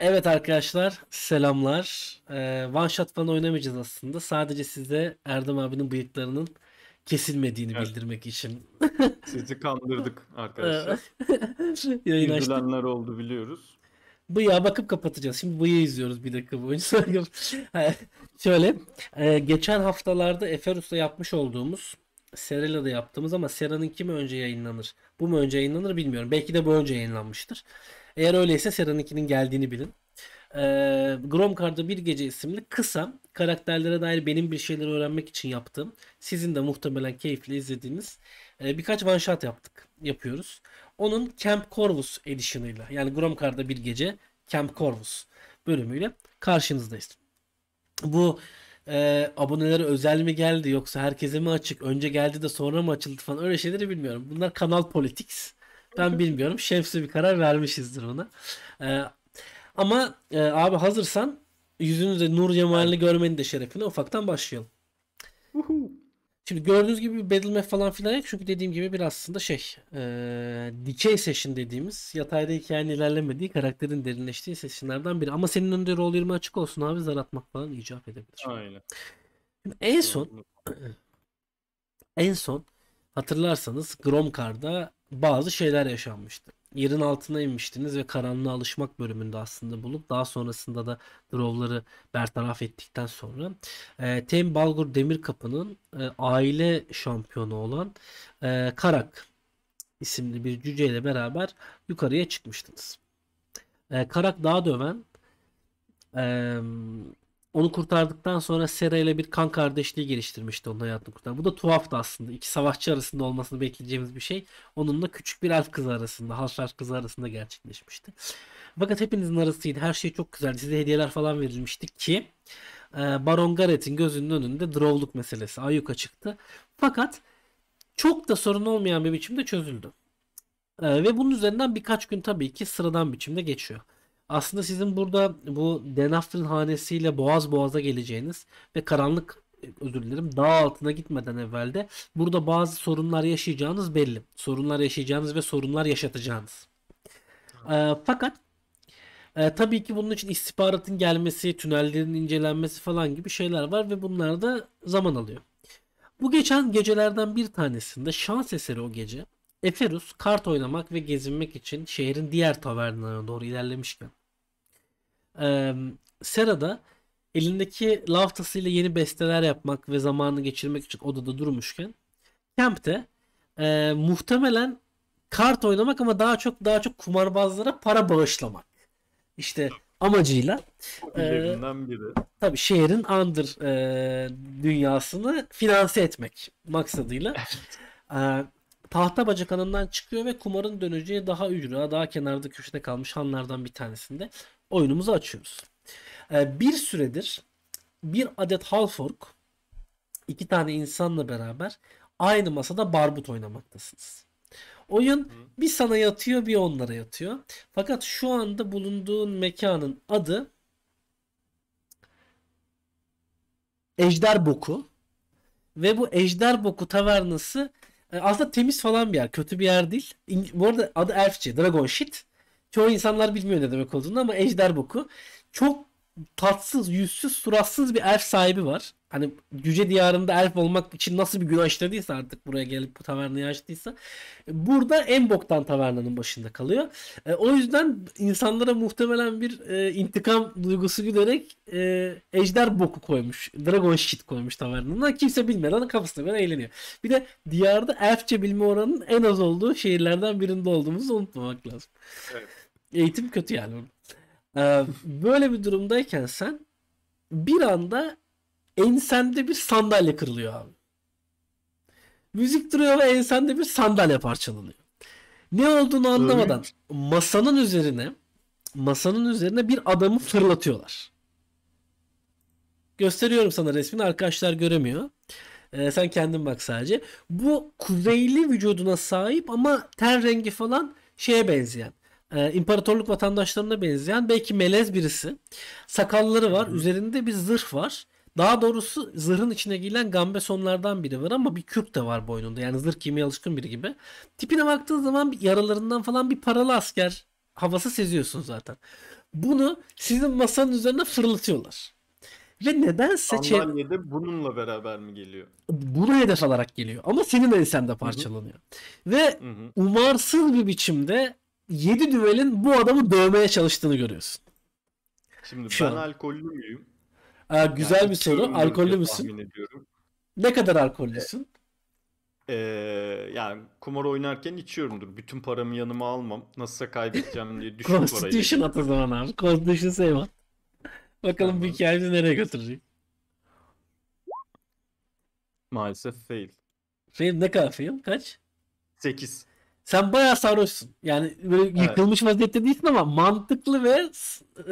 Evet arkadaşlar selamlar. Ee, one shot falan oynamayacağız aslında. Sadece size Erdem abinin bıyıklarının kesilmediğini Evet. bildirmek için. Sizi kandırdık arkadaşlar. Yayın İzlenenler oldu biliyoruz. Bıyığa bakıp kapatacağız. Şimdi bıyığı izliyoruz bir dakika boyunca. Ha, Şöyle. e, geçen haftalarda Eferus'ta yapmış olduğumuz Serela'da yaptığımız ama Sera'nın kimi önce yayınlanır? Bu mu önce yayınlanır bilmiyorum. Belki de bu önce yayınlanmıştır. Eğer öyleyse Sera'nın 2'nin geldiğini bilin. Ee, Gromkar'da Bir Gece isimli kısa karakterlere dair benim bir şeyler öğrenmek için yaptığım, sizin de muhtemelen keyifle izlediğiniz e, birkaç one shot yaptık, yapıyoruz. Onun Camp Corvus edition'ıyla yani Gromkar'da Bir Gece Camp Corvus bölümüyle karşınızdayız. Bu e, abonelere özel mi geldi yoksa herkese mi açık önce geldi de sonra mı açıldı falan öyle şeyleri bilmiyorum. Bunlar kanal politics. Ben bilmiyorum. Şems'le bir karar vermişizdir ona. Ee, ama e, abi hazırsan yüzünüze Nur Cemal'ini görmenin de şerefine ufaktan başlayalım. Uhu. Şimdi gördüğünüz gibi bir falan filan yok. Çünkü dediğim gibi bir aslında şey e, dikey session dediğimiz yatayda hikayenin ilerlemediği karakterin derinleştiği sessionlardan biri. Ama senin önünde rol 20 açık olsun abi zar atmak falan icap edebilir. Aynen. en son en son hatırlarsanız Gromkar'da bazı şeyler yaşanmıştı. Yerin altına inmiştiniz ve karanlığa alışmak bölümünde aslında bulup daha sonrasında da Drov'ları bertaraf ettikten sonra e, Tem Balgur Demirkapı'nın e, aile şampiyonu olan e, Karak isimli bir cüceyle beraber yukarıya çıkmıştınız. E, Karak daha döven e, onu kurtardıktan sonra Sera ile bir kan kardeşliği geliştirmişti onun hayatını kurtar. Bu da tuhaftı aslında. İki savaşçı arasında olmasını bekleyeceğimiz bir şey. Onunla küçük bir elf kızı arasında, halşar kızı arasında gerçekleşmişti. Fakat hepinizin arasıydı. Her şey çok güzeldi. Size hediyeler falan verilmişti ki e, Baron Garrett'in gözünün önünde drovluk meselesi ayyuka çıktı. Fakat çok da sorun olmayan bir biçimde çözüldü. E, ve bunun üzerinden birkaç gün tabii ki sıradan biçimde geçiyor aslında sizin burada bu Denafter'ın hanesiyle boğaz boğaza geleceğiniz ve karanlık özür dilerim dağ altına gitmeden evvelde burada bazı sorunlar yaşayacağınız belli. Sorunlar yaşayacağınız ve sorunlar yaşatacağınız. E, fakat e, tabii ki bunun için istihbaratın gelmesi, tünellerin incelenmesi falan gibi şeyler var ve bunlar da zaman alıyor. Bu geçen gecelerden bir tanesinde şans eseri o gece Eferus kart oynamak ve gezinmek için şehrin diğer tavernalarına doğru ilerlemişken e, Sera'da elindeki laftasıyla yeni besteler yapmak ve zamanını geçirmek için odada durmuşken Camp'te e, muhtemelen kart oynamak ama daha çok daha çok kumarbazlara para bağışlamak. İşte amacıyla Üzerinden e, biri. Tabii şehrin under e, dünyasını finanse etmek maksadıyla. e, tahta kanından çıkıyor ve kumarın döneceği daha ücra, daha kenarda köşede kalmış hanlardan bir tanesinde oyunumuzu açıyoruz. E, bir süredir bir adet Halfork iki tane insanla beraber aynı masada barbut oynamaktasınız. Oyun bir sana yatıyor bir onlara yatıyor. Fakat şu anda bulunduğun mekanın adı Ejder Boku. Ve bu Ejder Boku tavernası e, aslında temiz falan bir yer. Kötü bir yer değil. Bu arada adı Elfçe. Dragon Shit. Çoğu insanlar bilmiyor ne demek olduğunu ama ejder boku. Çok tatsız, yüzsüz, suratsız bir elf sahibi var. Hani cüce diyarında elf olmak için nasıl bir gün açtırdıysa artık buraya gelip bu tavernayı açtıysa. Burada en boktan tavernanın başında kalıyor. E, o yüzden insanlara muhtemelen bir e, intikam duygusu giderek e, ejder boku koymuş. Dragon shit koymuş tavernanına. Kimse bilmeden kafasına göre eğleniyor. Bir de diyarda elfçe bilme oranının en az olduğu şehirlerden birinde olduğumuzu unutmamak lazım. Evet. Eğitim kötü yani. Ee, böyle bir durumdayken sen bir anda ensende bir sandalye kırılıyor abi. Müzik duruyor ve ensende bir sandalye parçalanıyor. Ne olduğunu anlamadan masanın üzerine masanın üzerine bir adamı fırlatıyorlar. Gösteriyorum sana resmini arkadaşlar göremiyor. Ee, sen kendin bak sadece. Bu kuzeyli vücuduna sahip ama ter rengi falan şeye benzeyen e, imparatorluk vatandaşlarına benzeyen belki melez birisi. Sakalları var. Üzerinde bir zırh var. Daha doğrusu zırhın içine giyilen gambesonlardan biri var ama bir kürk de var boynunda. Yani zırh giymeye alışkın biri gibi. Tipine baktığın zaman yaralarından falan bir paralı asker havası seziyorsun zaten. Bunu sizin masanın üzerine fırlatıyorlar. Ve nedense... Sandalyede çev- bununla beraber mi geliyor? Bunu hedef alarak geliyor. Ama senin ensende parçalanıyor. Hı-hı. Ve Hı-hı. umarsız bir biçimde 7 düvelin bu adamı dövmeye çalıştığını görüyorsun. Şimdi Şu ben an. alkollü müyüm? Ee, güzel yani bir soru. Alkollü müsün? Ne kadar alkollüsün? Ee, e, yani kumar oynarken içiyorumdur. Bütün paramı yanıma almam. Nasılsa kaybedeceğim diye düşük parayı. Constitution at o zaman abi. Constitution save Bakalım bir bu hikayemizi nereye götürecek? Maalesef fail. Fail ne kadar fail? Kaç? 8 sen bayağı sarhoşsun. Yani böyle evet. yıkılmış vaziyette değilsin ama mantıklı ve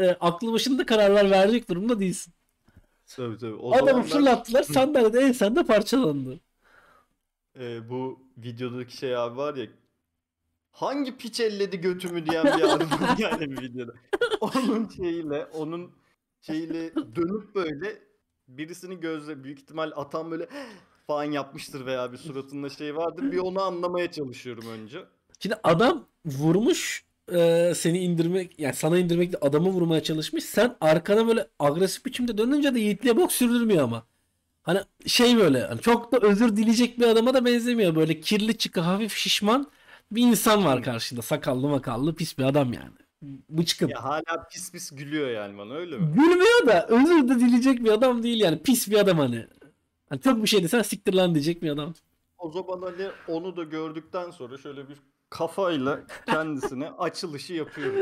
e, aklı başında kararlar verecek durumda değilsin. Tabii tabii. O Adamı zamanlar... fırlattılar sandalyede en sende parçalandı. Ee, bu videodaki şey abi var ya hangi piç elledi götümü diyen bir adam yani bir videoda. Onun şeyiyle onun şeyiyle dönüp böyle birisini gözle büyük ihtimal atan böyle falan yapmıştır veya bir suratında şey vardır. Bir onu anlamaya çalışıyorum önce. Şimdi adam vurmuş e, seni indirmek yani sana indirmekle adamı vurmaya çalışmış. Sen arkana böyle agresif biçimde dönünce de yiğitliğe bok sürdürmüyor ama. Hani şey böyle hani çok da özür dileyecek bir adama da benzemiyor. Böyle kirli çıkı hafif şişman bir insan var karşında. Sakallı makallı pis bir adam yani. Bıçkın. Ya hala pis pis gülüyor yani bana öyle mi? Gülmüyor da özür de dileyecek bir adam değil yani. Pis bir adam hani. Hani çok bir şey desen siktir lan diyecek mi adam? O zaman hani onu da gördükten sonra şöyle bir kafayla kendisine açılışı yapıyor.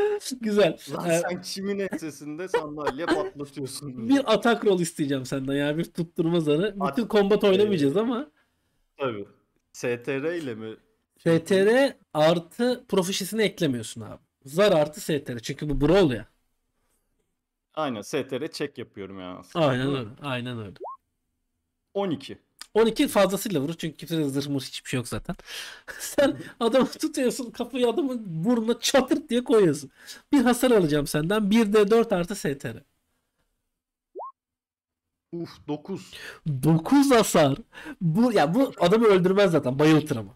Güzel. Lan ee, sen kimin ensesinde sandalye patlatıyorsun? Diye. Bir atak rol isteyeceğim senden ya. Bir tutturma zarı. At- Bütün kombat ee, oynamayacağız ama. Tabii. STR ile mi? STR artı profişesini eklemiyorsun abi. Zar artı STR. Çünkü bu brawl ya. Aynen STR çek yapıyorum ya. aslında. Aynen öyle. Aynen öyle. 12. 12 fazlasıyla vurur çünkü kimsenin zırhmış hiçbir şey yok zaten. Sen adamı tutuyorsun kafayı adamın burnuna çatır diye koyuyorsun. Bir hasar alacağım senden. 1 de 4 artı STR. Uf 9. 9 hasar. Bu ya bu adamı öldürmez zaten bayıltır ama.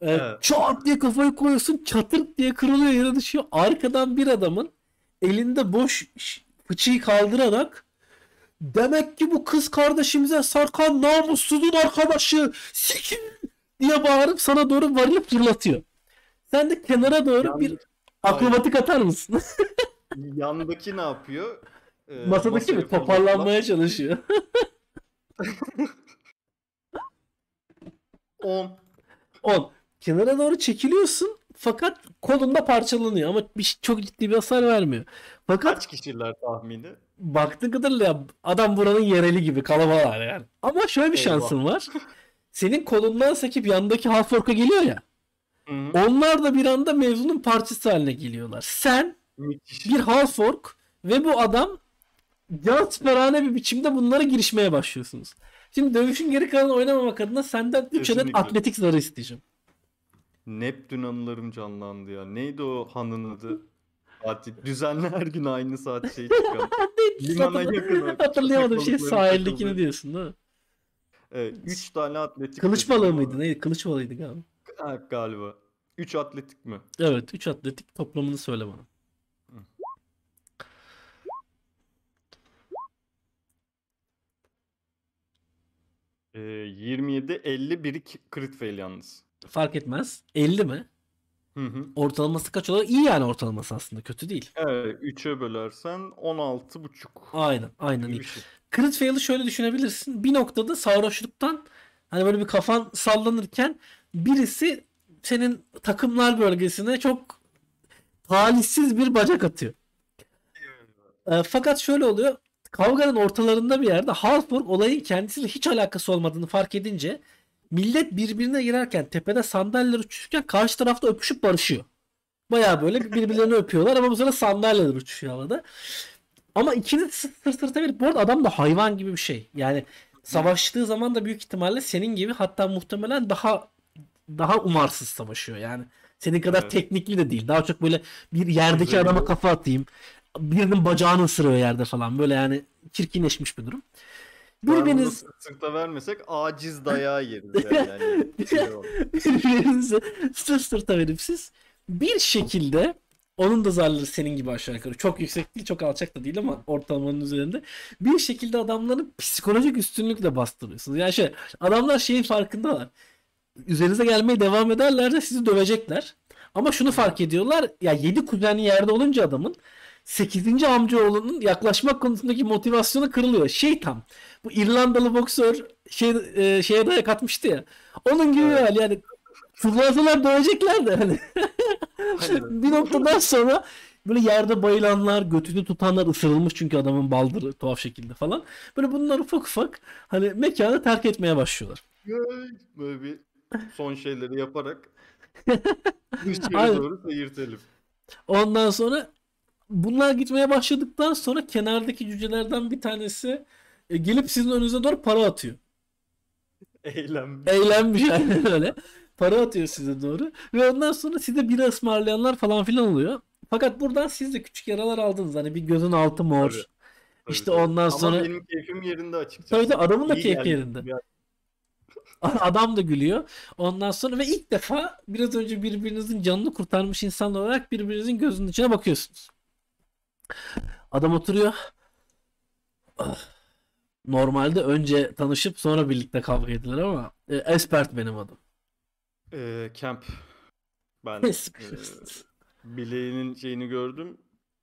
Ee, evet. Çat diye kafayı koyuyorsun çatır diye kırılıyor yere düşüyor. Arkadan bir adamın elinde boş fıçıyı kaldırarak Demek ki bu kız kardeşimize sarkan namussuzun arkadaşı sikim diye bağırıp sana doğru varılıp fırlatıyor. Sen de kenara doğru Yan... bir akrobatik atar mısın? Yandaki ne yapıyor? Ee, Masadaki mi? Toparlanmaya falan. çalışıyor. 10. 10. Kenara doğru çekiliyorsun. Fakat kolunda parçalanıyor ama bir, çok ciddi bir hasar vermiyor. Fakat Kaç kişiler tahmini? Baktığın kadarıyla adam buranın yereli gibi kalabalar yani. Ama şöyle bir Eyvah. şansın var. Senin kolundan sekip yandaki half geliyor ya. Hı-hı. Onlar da bir anda mevzunun parçası haline geliyorlar. Sen Müthiş. bir Half-Ork ve bu adam yansperane bir biçimde bunlara girişmeye başlıyorsunuz. Şimdi dövüşün geri kalanı oynamamak adına senden 3 adet atletik zarı isteyeceğim. Neptün anılarım canlandı ya. Neydi o hanın adı? Saati. Düzenli her gün aynı saat şey çıkan. Limana yakın. Hatırlayamadım şey sahildekini diyorsun değil mi? Evet, 3 tane atletik. Kılıç balığı mıydı? Neydi? Kılıç balığıydı galiba. Ha, galiba. 3 atletik mi? Evet 3 atletik toplamını söyle bana. E, 27 51 crit fail yalnız fark etmez. 50 mi? Hı hı. Ortalaması kaç olur? İyi yani ortalaması aslında kötü değil. Evet 3'e bölersen 16,5. Aynen aynen iyi. Şey. Crit fail'ı şöyle düşünebilirsin. Bir noktada sarhoşluktan hani böyle bir kafan sallanırken birisi senin takımlar bölgesine çok talihsiz bir bacak atıyor. E, fakat şöyle oluyor. Kavganın ortalarında bir yerde Halfburg olayın kendisiyle hiç alakası olmadığını fark edince millet birbirine girerken tepede sandalyeler uçuşurken karşı tarafta öpüşüp barışıyor. Baya böyle birbirlerini öpüyorlar ama bu sırada sandalyeler uçuşuyor havada. Ama ikini sırt sırta verip bu arada adam da hayvan gibi bir şey. Yani savaştığı zaman da büyük ihtimalle senin gibi hatta muhtemelen daha daha umarsız savaşıyor yani. Senin kadar evet. teknikli de değil. Daha çok böyle bir yerdeki adama kafa atayım. Birinin bacağını ısırıyor yerde falan. Böyle yani çirkinleşmiş bir durum birbiriniz sırtta vermesek aciz dayağı yeriz yani. Şey birbirinizi sırt sırta verip siz bir şekilde onun da zarları senin gibi aşağı yukarı. Çok yüksek değil, çok alçak da değil ama ortalamanın üzerinde. Bir şekilde adamların psikolojik üstünlükle bastırıyorsunuz. Yani şey, adamlar şeyin farkındalar. Üzerinize gelmeye devam ederler de sizi dövecekler. Ama şunu fark ediyorlar. Ya 7 kuzeni yerde olunca adamın 8. amcaoğlunun yaklaşmak konusundaki motivasyonu kırılıyor. Şey tam bu İrlandalı boksör şey, e, şeye dayak atmıştı ya. Onun gibi evet. hal yani fırlasalar dövecekler de hani. bir noktadan sonra böyle yerde bayılanlar, götünü tutanlar ısırılmış çünkü adamın baldırı tuhaf şekilde falan. Böyle bunlar ufak ufak hani mekanı terk etmeye başlıyorlar. Böyle bir son şeyleri yaparak dışarı doğru seyirtelim. Ondan sonra bunlar gitmeye başladıktan sonra kenardaki cücelerden bir tanesi e, gelip sizin önünüze doğru para atıyor. Eğlenmiş. Eğlenmiş yani öyle. Para atıyor size doğru. Ve ondan sonra size bira ısmarlayanlar falan filan oluyor. Fakat buradan siz de küçük yaralar aldınız. Hani bir gözün altı mor. Tabii, tabii, işte tabii. ondan sonra... Ama benim keyfim yerinde açıkçası. Tabii de adamın da keyfi yerinde. Yani. Adam da gülüyor. Ondan sonra ve ilk defa biraz önce birbirinizin canını kurtarmış insan olarak birbirinizin gözünün içine bakıyorsunuz. Adam oturuyor. Normalde önce tanışıp sonra birlikte kavga ettiler ama e, Espert benim adım. E, Camp. Ben e, bileğinin şeyini gördüm.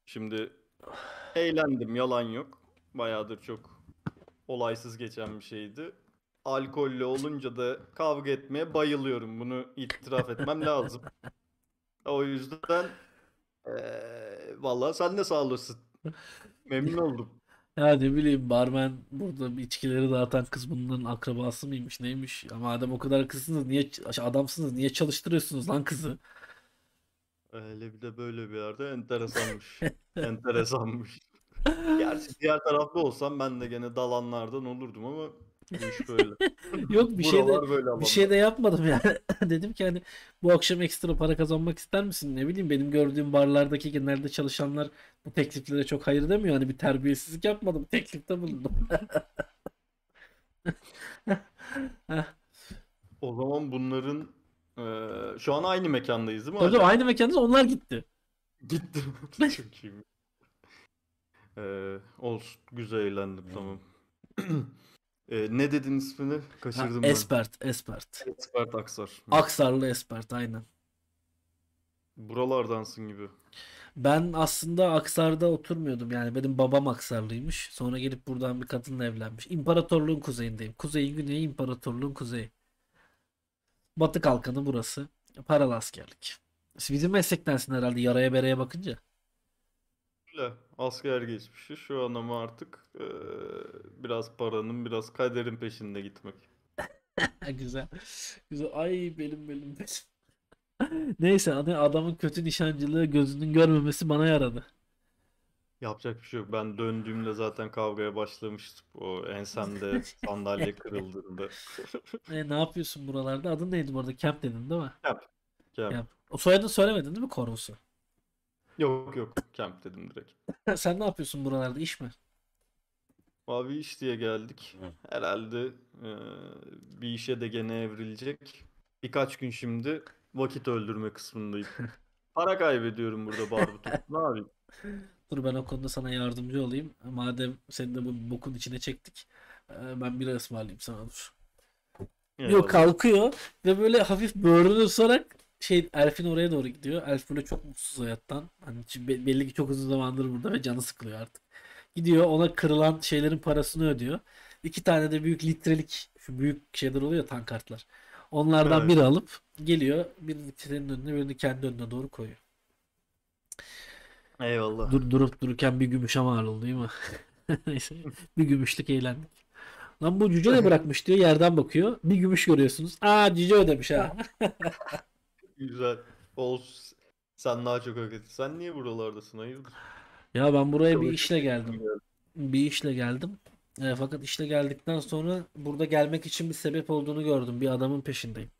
Şimdi eğlendim yalan yok. Bayağıdır çok olaysız geçen bir şeydi. Alkollü olunca da kavga etmeye bayılıyorum. Bunu itiraf etmem lazım. O yüzden ee, vallahi sen de sağ olasın. Memnun oldum. Ya ne bileyim barmen burada içkileri dağıtan kız bunların akrabası mıymış neymiş? Ya madem o kadar kızsınız niye adamsınız niye çalıştırıyorsunuz lan kızı? Öyle bir de böyle bir yerde enteresanmış. enteresanmış. Gerçi diğer tarafta olsam ben de gene dalanlardan olurdum ama bu böyle. Yok bir şey de bir şey de yapmadım yani. Dedim ki hani bu akşam ekstra para kazanmak ister misin? Ne bileyim benim gördüğüm barlardaki genelde çalışanlar bu tekliflere çok hayır demiyor. Hani bir terbiyesizlik yapmadım. Teklifte bulundum. o zaman bunların e, şu an aynı mekandayız değil mi? Tabii aynı mekandayız. Onlar gitti. Gitti. çok iyi. Ee, olsun. Güzel eğlendim. Tamam. E, ne dedin ismini? Kaçırdım ha, Espert, ben. Espert. Espert Aksar. Aksarlı Espert aynen. Buralardansın gibi. Ben aslında Aksar'da oturmuyordum yani benim babam Aksarlıymış. Sonra gelip buradan bir kadınla evlenmiş. İmparatorluğun kuzeyindeyim. Kuzeyin güneyi imparatorluğun kuzeyi. Batı kalkanı burası. Paralı askerlik. Bizim meslektensin herhalde yaraya bereye bakınca. Öyle. Asker geçmişi şu an ama artık eee, biraz paranın biraz kaderin peşinde gitmek. Güzel. Güzel. Ay benim benim belim. Neyse hani adamın kötü nişancılığı gözünün görmemesi bana yaradı. Yapacak bir şey yok. Ben döndüğümde zaten kavgaya başlamıştım. O ensemde sandalye kırıldığında. E, ne yapıyorsun buralarda? Adın neydi bu arada? Camp dedin değil mi? Yap. Yap. O soyadını söylemedin değil mi Koros'u? Yok yok kamp dedim direkt. Sen ne yapıyorsun buralarda iş mi? Abi iş diye geldik. Herhalde e, bir işe de gene evrilecek. Birkaç gün şimdi vakit öldürme kısmındayım. Para kaybediyorum burada barbutu. ne yapayım? Dur ben o konuda sana yardımcı olayım. Madem seni de bu bokun içine çektik. e, Ben bira ısmarlayayım sana dur. Yok kalkıyor ve böyle hafif böğrünü ıslarak şey Elf'in oraya doğru gidiyor. Elf böyle çok mutsuz hayattan. Hani belli ki çok uzun zamandır burada ve canı sıkılıyor artık. Gidiyor ona kırılan şeylerin parasını ödüyor. İki tane de büyük litrelik şu büyük şeyler oluyor tankartlar. Onlardan evet. biri alıp geliyor bir litrenin önüne birini kendi önüne doğru koyuyor. Eyvallah. Dur, durup dururken bir gümüş mal oldu değil mi? Neyse bir gümüşlük eğlendik. Lan bu cüce de bırakmış diyor yerden bakıyor. Bir gümüş görüyorsunuz. Aa cüce ödemiş ha. Güzel. Olsun. Sen daha çok hak Sen niye buralardasın hayırdır? Ya ben buraya bir işle geldim. Bir işle geldim. E, fakat işle geldikten sonra burada gelmek için bir sebep olduğunu gördüm. Bir adamın peşindeyim.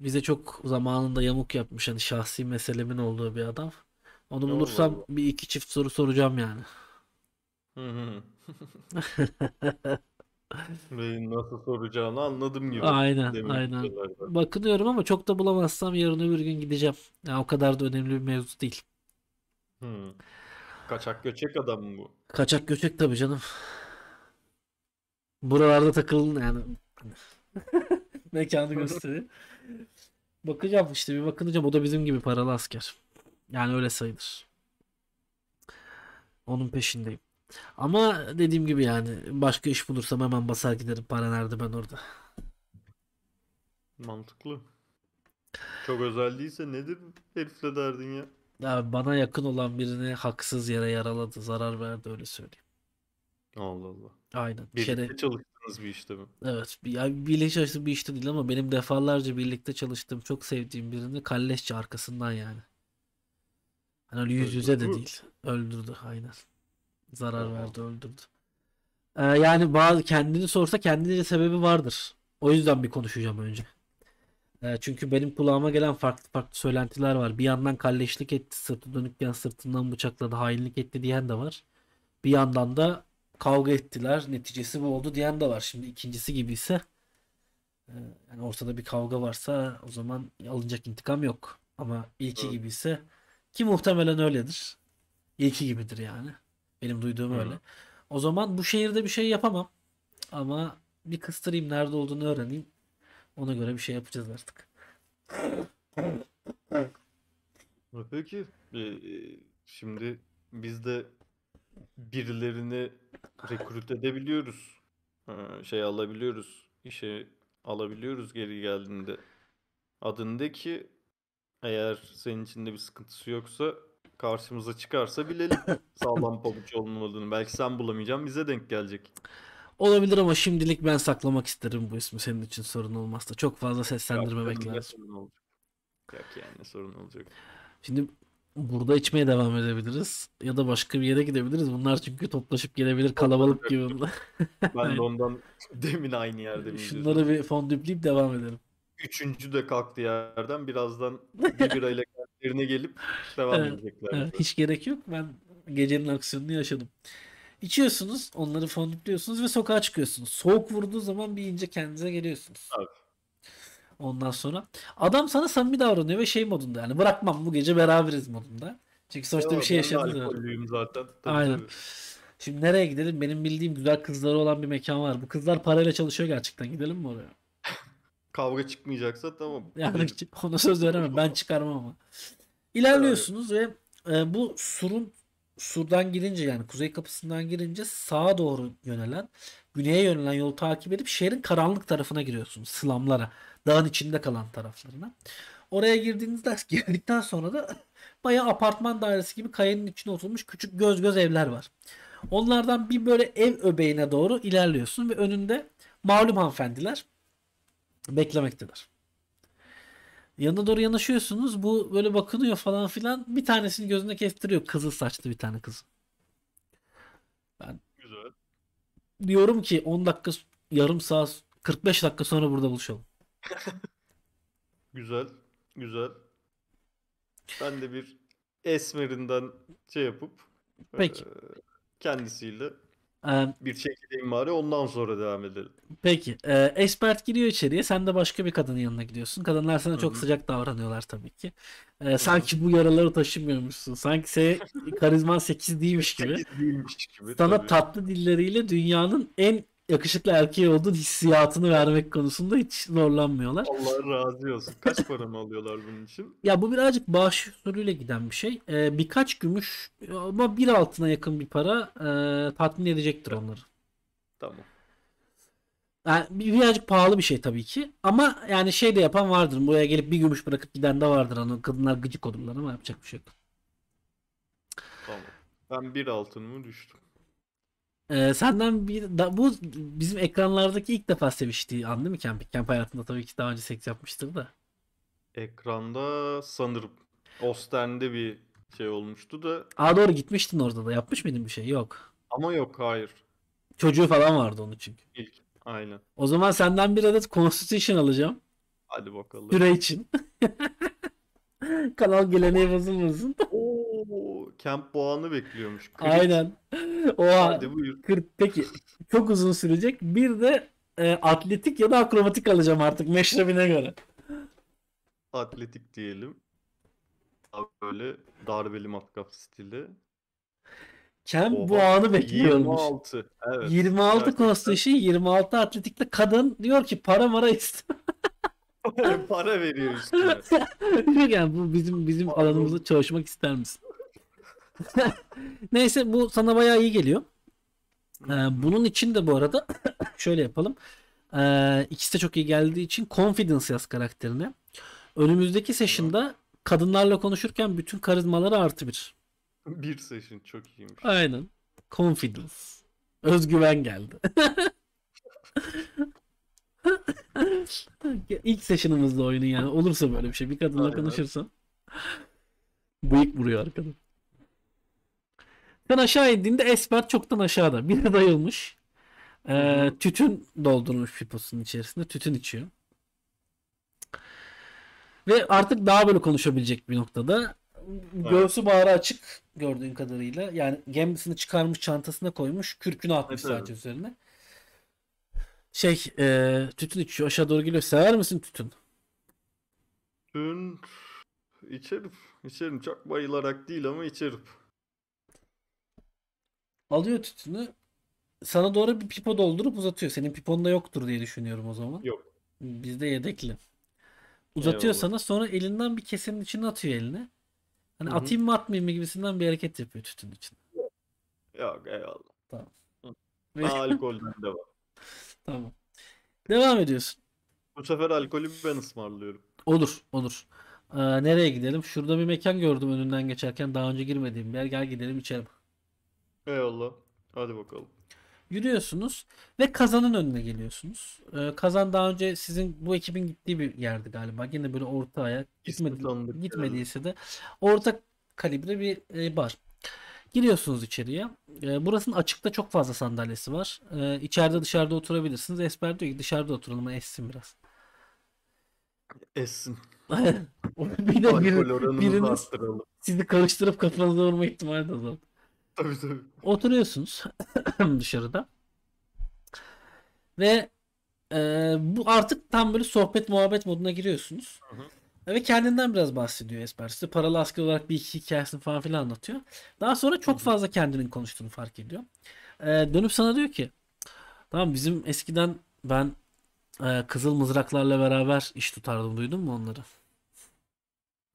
Bize çok zamanında yamuk yapmış hani şahsi meselemin olduğu bir adam. Onu bulursam bir iki çift soru soracağım yani. Hı hı. Neyin nasıl soracağını anladım gibi. Aynen demek aynen. istiyorlar. Bakınıyorum ama çok da bulamazsam yarın öbür gün gideceğim. Yani o kadar da önemli bir mevzu değil. Hmm. Kaçak göçek adam mı bu? Kaçak göçek tabii canım. Buralarda takılın yani. Mekanı gösteriyor. Bakacağım işte bir bakınacağım. O da bizim gibi paralı asker. Yani öyle sayılır. Onun peşindeyim. Ama dediğim gibi yani başka iş bulursam hemen basar giderim. Para nerede ben orada. Mantıklı. Çok özel değilse nedir herifle derdin ya? Ya bana yakın olan birini haksız yere yaraladı, zarar verdi öyle söyleyeyim. Allah Allah. Aynen. Birlikte kere... çalıştığınız bir işte mi? Evet. Yani birlikte çalıştığım bir işte değil ama benim defalarca birlikte çalıştığım çok sevdiğim birini kalleşçe arkasından yani. Hani öyle yüz yüze de değil. Öldürdü aynen zarar verdi öldürdü. Ee, yani bazı kendini sorsa kendince sebebi vardır. O yüzden bir konuşacağım önce. Ee, çünkü benim kulağıma gelen farklı farklı söylentiler var. Bir yandan kalleşlik etti, sırtı dönükken sırtından bıçakladı, hainlik etti diyen de var. Bir yandan da kavga ettiler, neticesi bu oldu diyen de var. Şimdi ikincisi gibi ise e, yani ortada bir kavga varsa o zaman alınacak intikam yok. Ama ilki evet. gibi ise ki muhtemelen öyledir. İlki gibidir yani. Benim duyduğum Hı. öyle. O zaman bu şehirde bir şey yapamam. Ama bir kıstırayım nerede olduğunu öğreneyim. Ona göre bir şey yapacağız artık. Peki e, şimdi biz de birilerini rekrut edebiliyoruz. şey alabiliyoruz. işe alabiliyoruz geri geldiğinde. Adındaki eğer senin içinde bir sıkıntısı yoksa karşımıza çıkarsa bilelim sağlam pabuç olmadığını. Belki sen bulamayacaksın bize denk gelecek. Olabilir ama şimdilik ben saklamak isterim bu ismi senin için sorun olmaz da. Çok fazla seslendirmemek Yok, lazım. Sorun olacak. Yok yani sorun olacak. Şimdi burada içmeye devam edebiliriz. Ya da başka bir yere gidebiliriz. Bunlar çünkü toplaşıp gelebilir kalabalık gibi. ben de ondan demin aynı yerde Şunları bir fondüpleyip devam edelim. Üçüncü de kalktı yerden. Birazdan bir birayla yerine gelip devam edecekler. Evet, hiç gerek yok. Ben gecenin aksiyonunu yaşadım. İçiyorsunuz, onları fondüplüyorsunuz ve sokağa çıkıyorsunuz. Soğuk vurduğu zaman bir ince kendinize geliyorsunuz. Evet. Ondan sonra adam sana samimi davranıyor ve şey modunda yani bırakmam bu gece beraberiz modunda. Çünkü sonuçta ya, bir şey yaşadın. zaten. Aynen. Şimdi nereye gidelim? Benim bildiğim güzel kızları olan bir mekan var. Bu kızlar parayla çalışıyor gerçekten. Gidelim mi oraya? kavga çıkmayacaksa tamam. Yani ona söz veremem. Ben çıkarmam ama. İlerliyorsunuz ve e, bu surun surdan girince yani kuzey kapısından girince sağa doğru yönelen güneye yönelen yolu takip edip şehrin karanlık tarafına giriyorsunuz. Slamlara. Dağın içinde kalan taraflarına. Oraya girdiğinizde girdikten sonra da baya apartman dairesi gibi kayanın içine oturmuş küçük göz göz evler var. Onlardan bir böyle ev öbeğine doğru ilerliyorsun ve önünde malum hanımefendiler beklemektedir. Yanına doğru yanaşıyorsunuz. Bu böyle bakınıyor falan filan. Bir tanesini gözüne kestiriyor. Kızıl saçlı bir tane kız. Ben Güzel. diyorum ki 10 dakika yarım saat 45 dakika sonra burada buluşalım. güzel. Güzel. Ben de bir esmerinden şey yapıp Peki. E, kendisiyle ee, Bir çekileyim bari ondan sonra devam edelim. Peki. E, expert giriyor içeriye. Sen de başka bir kadının yanına gidiyorsun. Kadınlar sana çok Hı-hı. sıcak davranıyorlar tabii ki. E, sanki bu yaraları taşımıyormuşsun. Sanki se karizman 8 değilmiş gibi. Değilmiş gibi Sana tabii. tatlı dilleriyle dünyanın en yakışıklı erkeği olduğun hissiyatını vermek konusunda hiç zorlanmıyorlar. Allah razı olsun. Kaç para mı alıyorlar bunun için? Ya bu birazcık bağış usulüyle giden bir şey. Ee, birkaç gümüş ama bir altına yakın bir para e, tatmin edecektir onları. Tamam. Yani birazcık pahalı bir şey tabii ki. Ama yani şey de yapan vardır. Buraya gelip bir gümüş bırakıp giden de vardır. Hani kadınlar gıcık olurlar ama yapacak bir şey yok. Tamam. Ben bir mı düştüm. Ee, senden bir da, bu bizim ekranlardaki ilk defa seviştiği an değil mi Kemp? Kemp hayatında tabii ki daha önce seks yapmıştır da. Ekranda sanırım Ostend'de bir şey olmuştu da. Aa doğru gitmiştin orada da yapmış mıydın bir şey? Yok. Ama yok hayır. Çocuğu falan vardı onun çünkü. İlk aynen. O zaman senden bir adet Constitution alacağım. Hadi bakalım. Süre için. Kanal geleneği bozulmasın. Oo Kemp Boğan'ı bekliyormuş. Kırık. Aynen. Oha. Hadi buyur. Kırk. Peki çok uzun sürecek. Bir de e, atletik ya da akrobatik alacağım artık meşrebine göre. Atletik diyelim. Abi böyle darbeli matkap stili. Kem bu anı bekliyormuş. 26. Evet. 26 gerçekten. Kostaşı, 26 atletikte kadın diyor ki para mara istiyor. para veriyor işte. yani bu bizim bizim alanımızda çalışmak ister misin? Neyse bu sana bayağı iyi geliyor. Ee, bunun için de bu arada şöyle yapalım. Ee, ikisi de çok iyi geldiği için confidence yaz karakterine. Önümüzdeki session'da kadınlarla konuşurken bütün karizmaları artı bir. Bir session çok iyiymiş. Aynen. Confidence. Özgüven geldi. İlk session'ımızda oyunun yani. Olursa böyle bir şey. Bir kadınla konuşursan. Bıyık vuruyor arkadan. Ben aşağı indiğimde Esmer çoktan aşağıda. bir de dayılmış. Ee, tütün doldurmuş piposunun içerisinde. Tütün içiyor. Ve artık daha böyle konuşabilecek bir noktada. Göğsü bağrı açık gördüğün kadarıyla. Yani gemisini çıkarmış çantasına koymuş. Kürkünü atmış evet, sadece evet. üzerine. Şey e, tütün içiyor. Aşağı doğru geliyor. Sever misin tütün? Tütün içerim. İçerim. Çok bayılarak değil ama içerim. Alıyor tütünü. Sana doğru bir pipo doldurup uzatıyor. Senin piponda yoktur diye düşünüyorum o zaman. Yok. Bizde yedekli. Uzatıyor Eyvallah. sana sonra elinden bir kesenin içine atıyor eline. Hani Hı-hı. atayım mı atmayayım mı gibisinden bir hareket yapıyor tütün içine. Yok eyvallah. Tamam. Ve... de var. tamam. Devam ediyorsun. Bu sefer alkolü ben ısmarlıyorum. Olur olur. Ee, nereye gidelim? Şurada bir mekan gördüm önünden geçerken daha önce girmediğim bir yer. Gel gidelim içelim. Eyvallah. Hadi bakalım. Yürüyorsunuz ve kazanın önüne geliyorsunuz. Ee, kazan daha önce sizin bu ekibin gittiği bir yerdi galiba. Yine böyle orta ayak gitmedi, gitmediyse de orta kalibre bir e, bar. Giriyorsunuz içeriye. E, burasının açıkta çok fazla sandalyesi var. E, içeride dışarıda oturabilirsiniz. Esmer diyor ki dışarıda oturalım essin biraz. Essin. bir de bir, biriniz sizi karıştırıp kafanıza vurma ihtimali de zaten. Tabii tabii. Oturuyorsunuz dışarıda. Ve e, bu artık tam böyle sohbet muhabbet moduna giriyorsunuz. Hı hı. Ve kendinden biraz bahsediyor Espersi. Paralı asker olarak bir iki hikayesini falan filan anlatıyor. Daha sonra çok fazla kendinin konuştuğunu fark ediyor. Ee, dönüp sana diyor ki tamam bizim eskiden ben e, kızıl mızraklarla beraber iş tutardım. Duydun mu onları?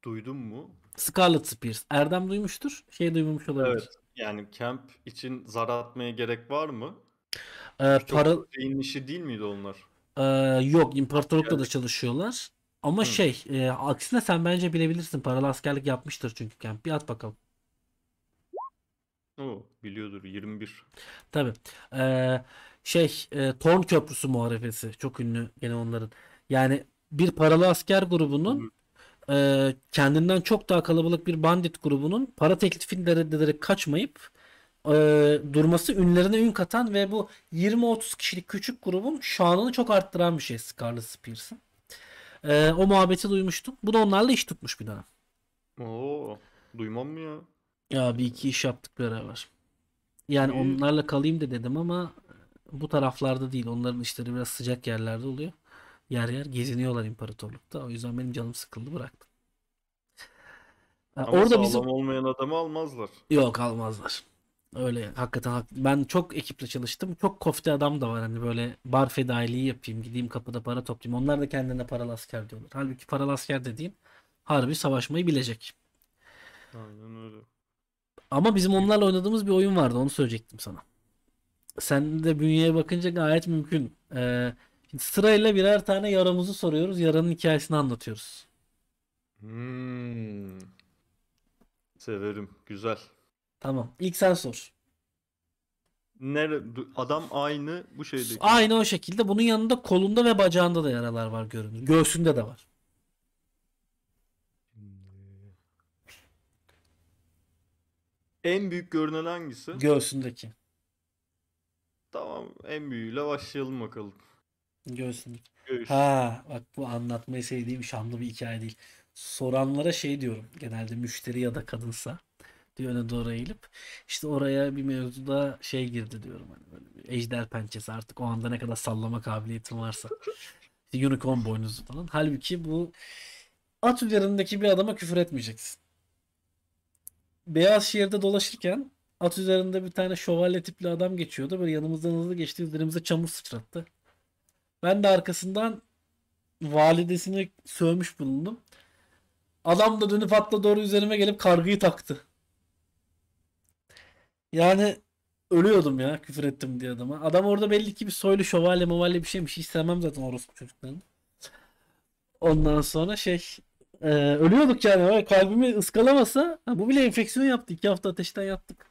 Duydun mu? Scarlet Spears. Erdem duymuştur. Şey duymamış olabilir. Evet. Yani kamp için zar atmaya gerek var mı? Ee, Çok para... şeyin işi değil miydi onlar? Ee, yok imparatorlukta da çalışıyorlar. Ama Hı. şey e, aksine sen bence bilebilirsin. Paralı askerlik yapmıştır çünkü kamp. Bir at bakalım. O, biliyordur 21. Tabii. Ee, şey e, Torn Köprüsü muharebesi çok ünlü gene onların. Yani bir paralı asker grubunun e, kendinden çok daha kalabalık bir bandit grubunun para teklifini reddederek kaçmayıp e, durması ünlerine ün katan ve bu 20-30 kişilik küçük grubun şanını çok arttıran bir şey Scarlet Spears'ın. E, o muhabbeti duymuştum. Bu da onlarla iş tutmuş bir dönem. Oo, duymam mı ya? Ya bir iki iş yaptık beraber. Yani ee... onlarla kalayım da dedim ama bu taraflarda değil. Onların işleri biraz sıcak yerlerde oluyor yer yer geziniyorlar imparatorlukta. O yüzden benim canım sıkıldı bıraktım. Yani Ama orada bizim olmayan adamı almazlar. Yok almazlar. Öyle hakikaten hak... ben çok ekiple çalıştım. Çok kofte adam da var hani böyle bar fedailiği yapayım gideyim kapıda para toplayayım. Onlar da kendilerine paralı asker diyorlar. Halbuki paralı asker dediğin harbi savaşmayı bilecek. Aynen öyle. Ama bizim onlarla oynadığımız bir oyun vardı onu söyleyecektim sana. Sen de bünyeye bakınca gayet mümkün. Ee, Sırayla birer tane yaramızı soruyoruz. Yaranın hikayesini anlatıyoruz. Hmm. Severim. Güzel. Tamam. İlk sen sor. Nere adam aynı bu şeydeki. Aynı o şekilde. Bunun yanında kolunda ve bacağında da yaralar var görünüyor, Göğsünde de var. En büyük görünen hangisi? Göğsündeki. Tamam en büyüğüyle başlayalım bakalım. Göğsünü. Göğüs. Ha bak bu anlatmayı sevdiğim şanlı bir hikaye değil. Soranlara şey diyorum genelde müşteri ya da kadınsa bir öne doğru eğilip işte oraya bir mevzuda şey girdi diyorum hani böyle bir ejder pençesi artık o anda ne kadar sallama kabiliyetim varsa. İşte unicorn boynuzu falan. Halbuki bu at üzerindeki bir adama küfür etmeyeceksin. Beyaz şehirde dolaşırken at üzerinde bir tane şövalye tipli adam geçiyordu. Böyle yanımızdan hızlı geçti. Üzerimize çamur sıçrattı. Ben de arkasından validesini sövmüş bulundum. Adam da dönüp atla doğru üzerime gelip kargıyı taktı. Yani ölüyordum ya küfür ettim diye adama. Adam orada belli ki bir soylu şövalye movalye bir şeymiş. Hiç sevmem zaten orospu çocuklarını. Ondan sonra şey e, ölüyorduk yani. Kalbimi ıskalamasa ha, bu bile enfeksiyon yaptı. İki hafta ateşten yattık.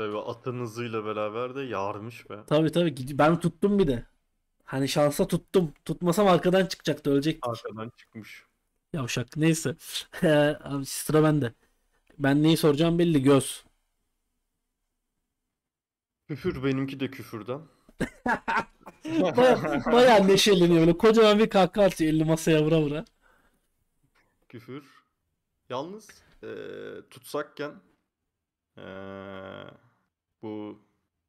Tabii atın hızıyla beraber de yarmış be. Tabii tabii ben tuttum bir de. Hani şansa tuttum. Tutmasam arkadan çıkacaktı ölecek. Arkadan çıkmış. Yavşak neyse. Ee, abi sıra bende. Ben neyi soracağım belli göz. Küfür benimki de küfürden. baya, baya neşeleniyor böyle. Kocaman bir kahkaha atıyor elini masaya vura vura. Küfür. Yalnız ee, tutsakken ee, bu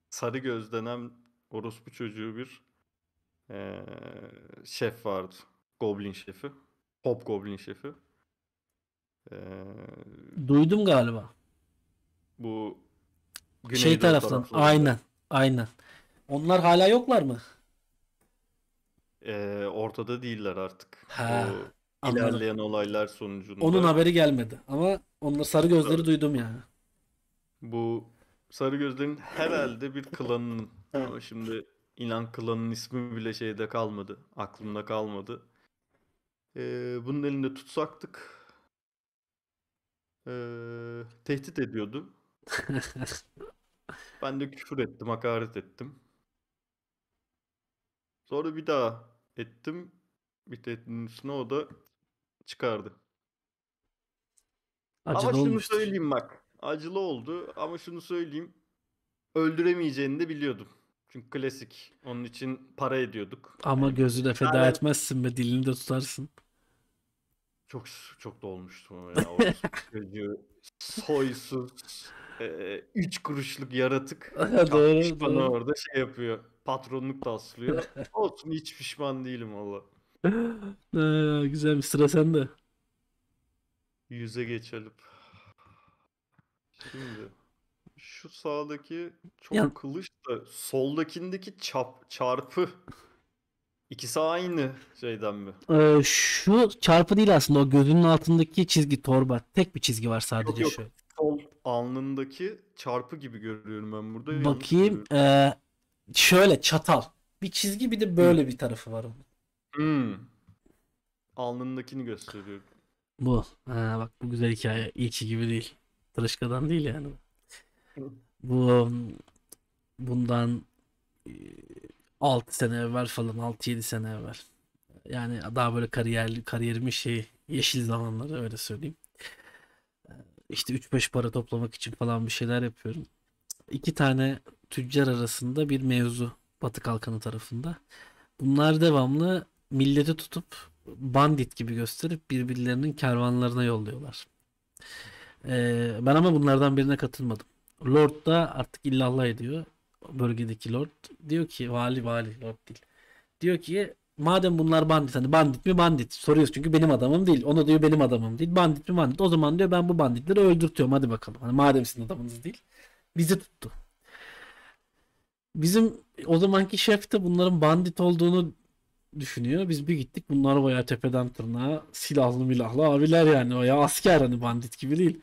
sarı göz denen orospu çocuğu bir ee, şef vardı. Goblin şefi. Pop Goblin şefi. Ee, Duydum galiba. Bu şey taraftan. Aynen. Aynen. Onlar hala yoklar mı? Ee, ortada değiller artık. He, o ilerleyen olaylar sonucunda. Onun haberi gelmedi ama onlar sarı gözleri evet. duydum yani. Bu sarı gözlerin herhalde bir klanının ama şimdi inan klanın ismi bile şeyde kalmadı. Aklımda kalmadı. Ee, bunun elinde tutsaktık. Ee, tehdit ediyordu. ben de küfür ettim, hakaret ettim. Sonra bir daha ettim. Bir tehditin üstüne o da çıkardı. Acı Ama şimdi olmuştur. söyleyeyim bak acılı oldu ama şunu söyleyeyim. Öldüremeyeceğini de biliyordum. Çünkü klasik. Onun için para ediyorduk. Ama yani, gözü de feda yani... etmezsin ve dilini de tutarsın. Çok çok dolmuştum ya. O çocuğu soysuz e, üç kuruşluk yaratık. doğru, doğru. orada şey yapıyor. Patronluk taslıyor. Olsun hiç pişman değilim valla. Ee, güzel bir sıra sende. Yüze geçelim. Şimdi şu sağdaki çok ya... kılıç da soldakindeki çap çarpı ikisi aynı şeyden mi? Ee, şu çarpı değil aslında o gözünün altındaki çizgi torba. Tek bir çizgi var sadece yok, yok. şu. Sol alnındaki çarpı gibi görüyorum ben burada. Bakayım. Ee, şöyle çatal. Bir çizgi bir de böyle hmm. bir tarafı var onun. Hmm. Alnındakini gösteriyor. Bu. Ha, bak bu güzel hikaye. İlki gibi değil tırışkadan değil yani. Bu um, bundan 6 e, sene evvel falan 6-7 sene evvel. Yani daha böyle kariyer kariyerimin şey yeşil zamanları öyle söyleyeyim. E, işte 3-5 para toplamak için falan bir şeyler yapıyorum. İki tane tüccar arasında bir mevzu Batı Kalkanı tarafında. Bunlar devamlı milleti tutup bandit gibi gösterip birbirlerinin kervanlarına yolluyorlar. Ee, ben ama bunlardan birine katılmadım. Lord da artık illallah ediyor. Bölgedeki Lord. Diyor ki vali vali Lord değil. Diyor ki madem bunlar bandit hani bandit mi bandit soruyoruz çünkü benim adamım değil. Ona diyor benim adamım değil. Bandit mi bandit. O zaman diyor ben bu banditleri öldürtüyorum hadi bakalım. Hani madem sizin adamınız değil. Bizi tuttu. Bizim o zamanki şef de bunların bandit olduğunu düşünüyor. Biz bir gittik bunlar bayağı tepeden tırnağa silahlı milahlı abiler yani. Bayağı asker hani bandit gibi değil.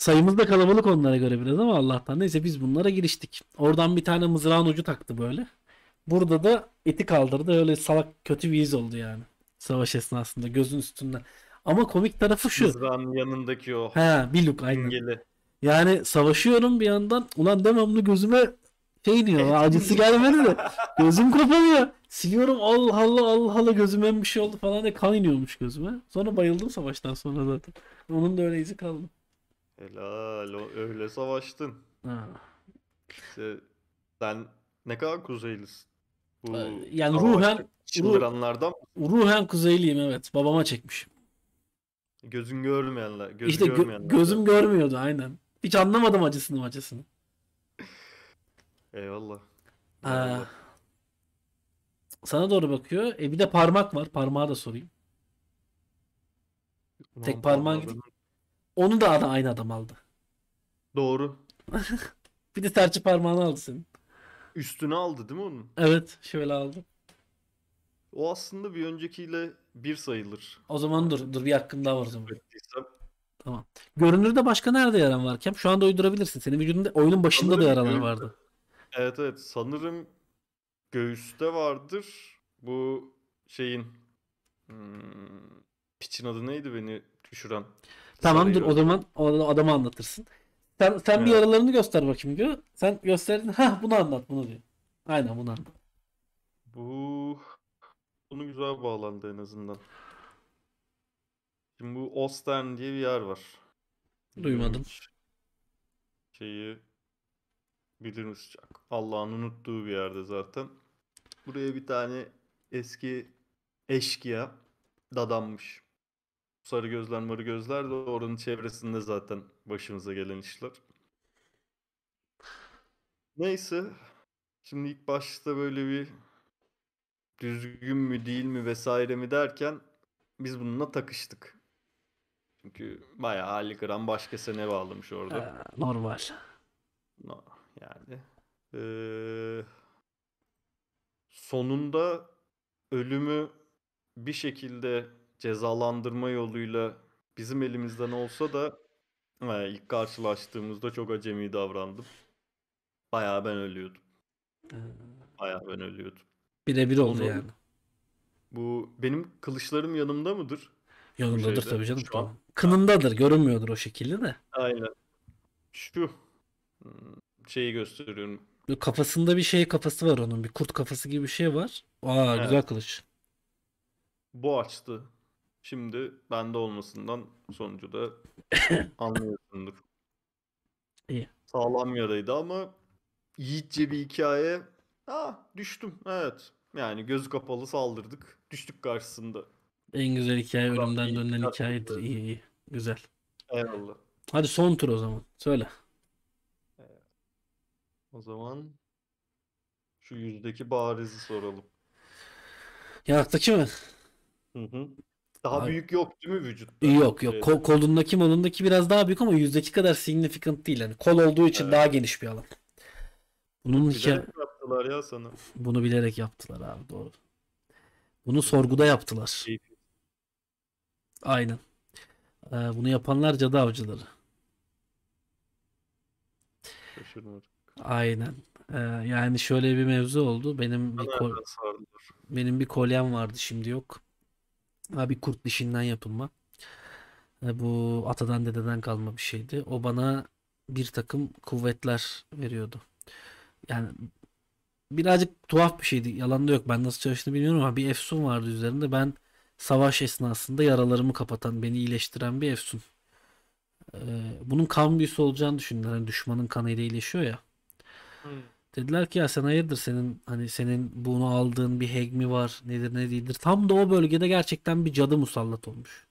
Sayımız da kalabalık onlara göre biraz ama Allah'tan neyse biz bunlara giriştik. Oradan bir tane mızrağın ucu taktı böyle. Burada da eti kaldırdı. Öyle salak kötü bir iz oldu yani. Savaş esnasında gözün üstünde. Ama komik tarafı şu. Mızrağın yanındaki o. He bir look aynen. Dingeli. Yani savaşıyorum bir yandan. Ulan devamlı gözüme şey diyor acısı gelmedi de gözüm kapanıyor. Siliyorum Allah Allah Allah Allah gözüme bir şey oldu falan diye kan iniyormuş gözüme. Sonra bayıldım savaştan sonra zaten. Onun da öyle izi kaldı. Helal o- öyle savaştın. İşte sen ne kadar kuzeylisin. Bu ee, Yani savaşta ruhen çıldıranlardan ruhen kuzeyliyim evet. Babama çekmişim. gözün görmeyenler, gözü İşte gö- görmeyenler. gözüm görmüyordu aynen. Hiç anlamadım acısını acısını. Eyvallah. Ee, Eyvallah. sana doğru bakıyor. E bir de parmak var. Parmağı da sorayım. Tek parmağın parmağı onu da aynı adam aldı. Doğru. bir de tercih parmağını aldı senin. Üstüne aldı değil mi onun? Evet şöyle aldı. O aslında bir öncekiyle bir sayılır. O zaman dur dur bir hakkım daha var o zaman. Ettiysem. Tamam. Görünürde başka nerede yaran varken şu anda uydurabilirsin. Senin vücudunda oyunun başında sanırım da yaralar göğüste. vardı. Evet evet sanırım göğüste vardır. Bu şeyin hmm, piçin adı neydi beni düşüren? Tamamdır o zaman o adamı anlatırsın. Sen, sen evet. bir yaralarını göster bakayım diyor. Sen gösterdin. Ha bunu anlat bunu diyor. Aynen bunu anlat. Bu bunu güzel bağlandı en azından. Şimdi bu Ostern diye bir yer var. Duymadım. Şeyi bilir misin? Allah'ın unuttuğu bir yerde zaten. Buraya bir tane eski eşkıya dadanmış sarı gözler marı gözler de oranın çevresinde zaten başımıza gelen işler. Neyse. Şimdi ilk başta böyle bir düzgün mü değil mi vesaire mi derken biz bununla takıştık. Çünkü bayağı Ali Gram başka sene bağlamış orada. Ee, normal. No, yani. Ee, sonunda ölümü bir şekilde cezalandırma yoluyla bizim elimizden olsa da e, ilk karşılaştığımızda çok acemi davrandım. Bayağı ben ölüyordum. Ee, Bayağı ben ölüyordum. Birebir oldu Onu, yani. Bu benim kılıçlarım yanımda mıdır? Yanımdadır tabii canım. Şu tamam. Kınındadır. Görünmüyordur o şekilde de. Aynen. Şu hmm, şeyi gösteriyorum. Kafasında bir şey kafası var onun. Bir kurt kafası gibi bir şey var. Aa evet. güzel kılıç. Bu açtı. Şimdi bende olmasından sonucu da anlıyorsundur. İyi. Sağlam yaraydı ama yiğitçe bir hikaye. Ha düştüm evet. Yani gözü kapalı saldırdık. Düştük karşısında. En güzel hikaye Adam ölümden dönülen hikayedir. İyi iyi. Güzel. Eyvallah. Hadi son tur o zaman. Söyle. O zaman şu yüzdeki barizi soralım. Yanaktaki mi? Hı hı. Daha Abi, büyük yok değil mi vücutta? Yok yok. Ee, kol, kolundaki molundaki biraz daha büyük ama yüzdeki kadar significant değil. Yani kol olduğu için evet. daha geniş bir alan. Bunun bilerek hikaye... yaptılar ya sana. Bunu bilerek yaptılar abi doğru. Bunu sorguda yaptılar. Aynen. Ee, bunu yapanlar cadı avcıları. Aynen. Ee, yani şöyle bir mevzu oldu. Benim bir kol... benim bir kolyem vardı şimdi yok. Abi kurt dişinden yapılma. Bu atadan dededen kalma bir şeydi. O bana bir takım kuvvetler veriyordu. Yani birazcık tuhaf bir şeydi. Yalan da yok. Ben nasıl çalıştığını bilmiyorum ama bir efsun vardı üzerinde. Ben savaş esnasında yaralarımı kapatan, beni iyileştiren bir efsun. Ee, bunun kan büyüsü olacağını düşündüler. Yani düşmanın kanıyla iyileşiyor ya. Hmm. Dediler ki ya sen hayırdır senin hani senin bunu aldığın bir heg mi var nedir ne değildir. Tam da o bölgede gerçekten bir cadı musallat olmuş.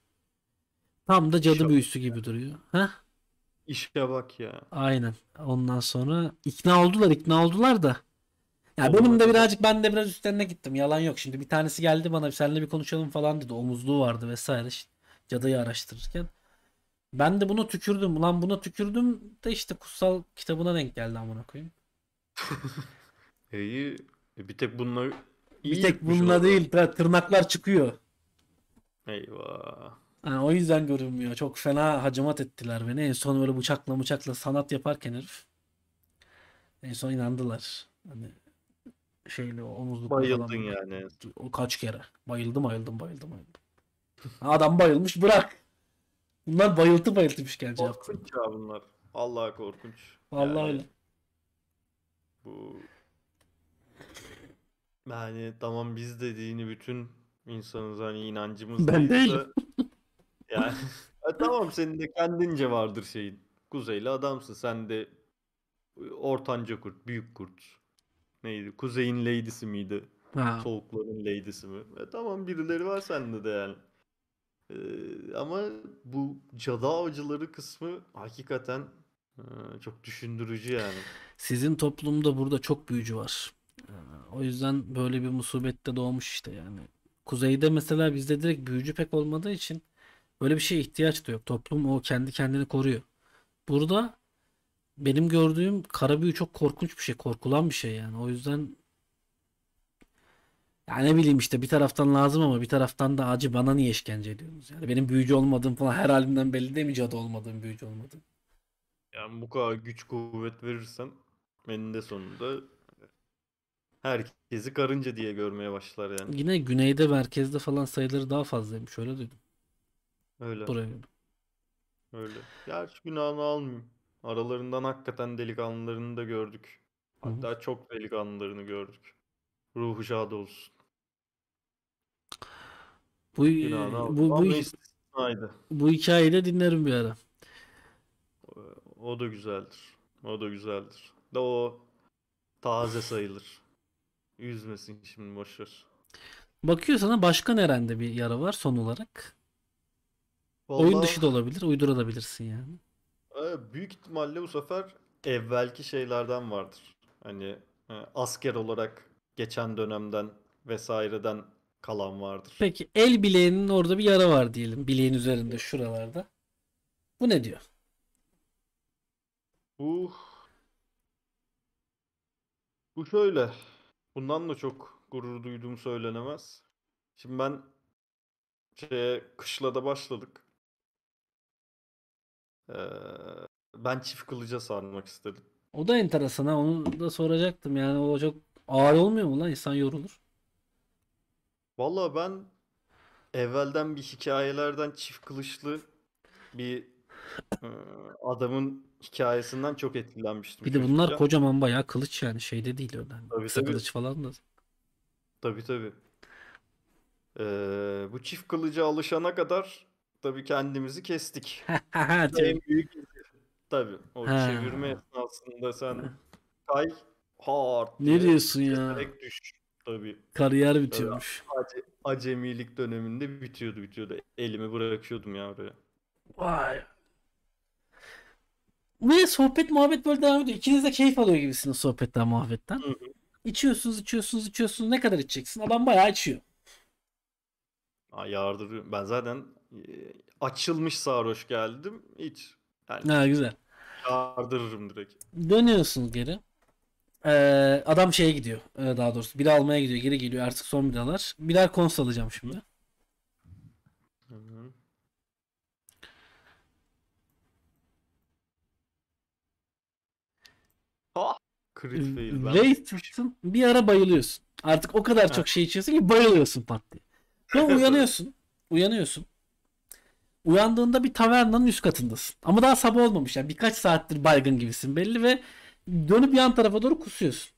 Tam da cadı İşe büyüsü gibi ya. duruyor. Ha? İşe bak ya. Aynen. Ondan sonra ikna oldular ikna oldular da. Ya yani bunun da birazcık ben de biraz üstlerine gittim. Yalan yok. Şimdi bir tanesi geldi bana seninle bir konuşalım falan dedi. Omuzluğu vardı vesaire. İşte cadıyı araştırırken. Ben de bunu tükürdüm. Ulan buna tükürdüm de işte kutsal kitabına denk geldi amına koyayım. İyi. E, bir tek bununla iyi bir tek bununla orada. değil tırnaklar çıkıyor. Eyvah. Yani o yüzden görünmüyor. Çok fena hacamat ettiler beni. En son böyle bıçakla bıçakla sanat yaparken herif. En son inandılar. Hani şeyle omuzlukla Bayıldın yani. O kaç kere. Bayıldım bayıldım bayıldım bayıldım. Adam bayılmış bırak. Bunlar bayıltı bayıltı işkence Korkunç ya bunlar. Allah korkunç. Vallahi yani. öyle. Bu yani tamam biz dediğini bütün insanız hani inancımız Ben neyse, değilim. Yani e, tamam senin de kendince vardır şeyin. Kuzeyli adamsın. Sen de ortanca kurt, büyük kurt. Neydi? Kuzeyin leydisi miydi? Ha. Soğukların leydisi mi? E, tamam birileri var sende de yani. E, ama bu cadı avcıları kısmı hakikaten ee, çok düşündürücü yani. Sizin toplumda burada çok büyücü var. Ee, o yüzden böyle bir musibette doğmuş işte yani. Kuzeyde mesela bizde direkt büyücü pek olmadığı için böyle bir şeye ihtiyaç da yok. Toplum o kendi kendini koruyor. Burada benim gördüğüm kara büyü çok korkunç bir şey. Korkulan bir şey yani. O yüzden yani ne bileyim işte bir taraftan lazım ama bir taraftan da acı bana niye işkence ediyorsunuz? Yani benim büyücü olmadığım falan her halimden belli değil mi cadı olmadığım büyücü olmadığım? Yani bu kadar güç kuvvet verirsen eninde sonunda herkesi karınca diye görmeye başlar yani. Yine güneyde merkezde falan sayıları daha fazlaymış öyle duydum. Öyle. Buraya Öyle. Gerçi günahını almayayım. Aralarından hakikaten delikanlılarını da gördük. Hatta Hı-hı. çok delikanlılarını gördük. Ruhu şad olsun. Bu günahını bu bu, bu, bu hikayede dinlerim bir ara. O da güzeldir. O da güzeldir. Da o taze sayılır. Üzmesin şimdi boşver. Bakıyor sana başka nerede bir yara var son olarak. Vallahi... Oyun dışı da olabilir. Uydurabilirsin yani. Ee, büyük ihtimalle bu sefer evvelki şeylerden vardır. Hani e, asker olarak geçen dönemden vesaireden kalan vardır. Peki el bileğinin orada bir yara var diyelim. Bileğin üzerinde şuralarda. Bu ne diyor? Bu uh. bu şöyle. Bundan da çok gurur duyduğum söylenemez. Şimdi ben şeye kışlada başladık. Ee, ben çift kılıca sarmak istedim. O da enteresan ha. Onu da soracaktım. Yani o çok ağır olmuyor mu lan? İnsan yorulur. Vallahi ben evvelden bir hikayelerden çift kılıçlı bir ee, adamın hikayesinden çok etkilenmiştim. Bir de bunlar çocukken. kocaman bayağı kılıç yani şeyde değil öyle. Tabii, Kısa tabii. kılıç falan da. Tabii tabii. Ee, bu çift kılıca alışana kadar tabii kendimizi kestik. en büyük tabii o ha. çevirme esnasında sen kay hard. Ne diyorsun ya? Düş. Tabii. Kariyer bitiyormuş. Tabii, acemilik döneminde bitiyordu bitiyordu. Elimi bırakıyordum ya oraya. Vay. Ve sohbet muhabbet böyle devam ediyor. İkiniz de keyif alıyor gibisiniz sohbetten muhabbetten. Hı hı. İçiyorsunuz içiyorsunuz içiyorsunuz. Ne kadar içeceksin? Adam bayağı içiyor. Aa, yardırıyor. Ben zaten e, açılmış sarhoş geldim. İç. Yani ha, güzel. Yardırırım direkt. Dönüyorsunuz geri. Ee, adam şeye gidiyor. E, daha doğrusu bira almaya gidiyor. Geri geliyor. Artık son biralar. Birer kons alacağım şimdi. Hı hı. Oh. Crit ee, fail ben. Şey- bir ara bayılıyorsun. Artık o kadar çok şey içiyorsun ki bayılıyorsun pat diye. Sonra uyanıyorsun. uyanıyorsun. Uyandığında bir tavernanın üst katındasın. Ama daha sabah olmamış yani. Birkaç saattir baygın gibisin belli ve dönüp yan tarafa doğru kusuyorsun.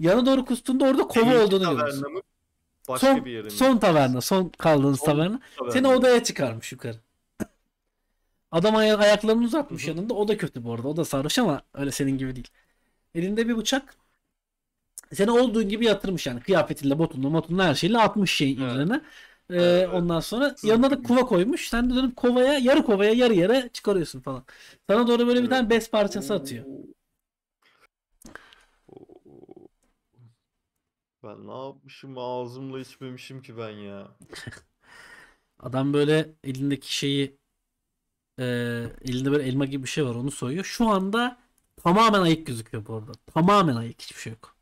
Yana doğru kustuğunda orada kova olduğunu görüyorsun. Başka son, bir yerim. Son taverna, son kaldığınız son taverna. taverna. Seni odaya çıkarmış yukarı. Adam ay- ayaklarını uzatmış Hı-hı. yanında. O da kötü bu arada. O da sarhoş ama öyle senin gibi değil. Elinde bir bıçak. Seni olduğun gibi yatırmış yani. Kıyafetinle, botunla, motunla her şeyle atmış şeyin evet. üzerine. Ee, evet. Ondan sonra Sınıf. yanına da kova koymuş. Sen de dönüp kovaya, yarı kovaya, yarı yere çıkarıyorsun falan. Sana doğru böyle bir tane bez parçası atıyor. Ben ne yapmışım ağzımla içmemişim ki ben ya. Adam böyle elindeki şeyi e, elinde böyle elma gibi bir şey var onu soyuyor. Şu anda tamamen ayık gözüküyor bu arada. Tamamen ayık hiçbir şey yok.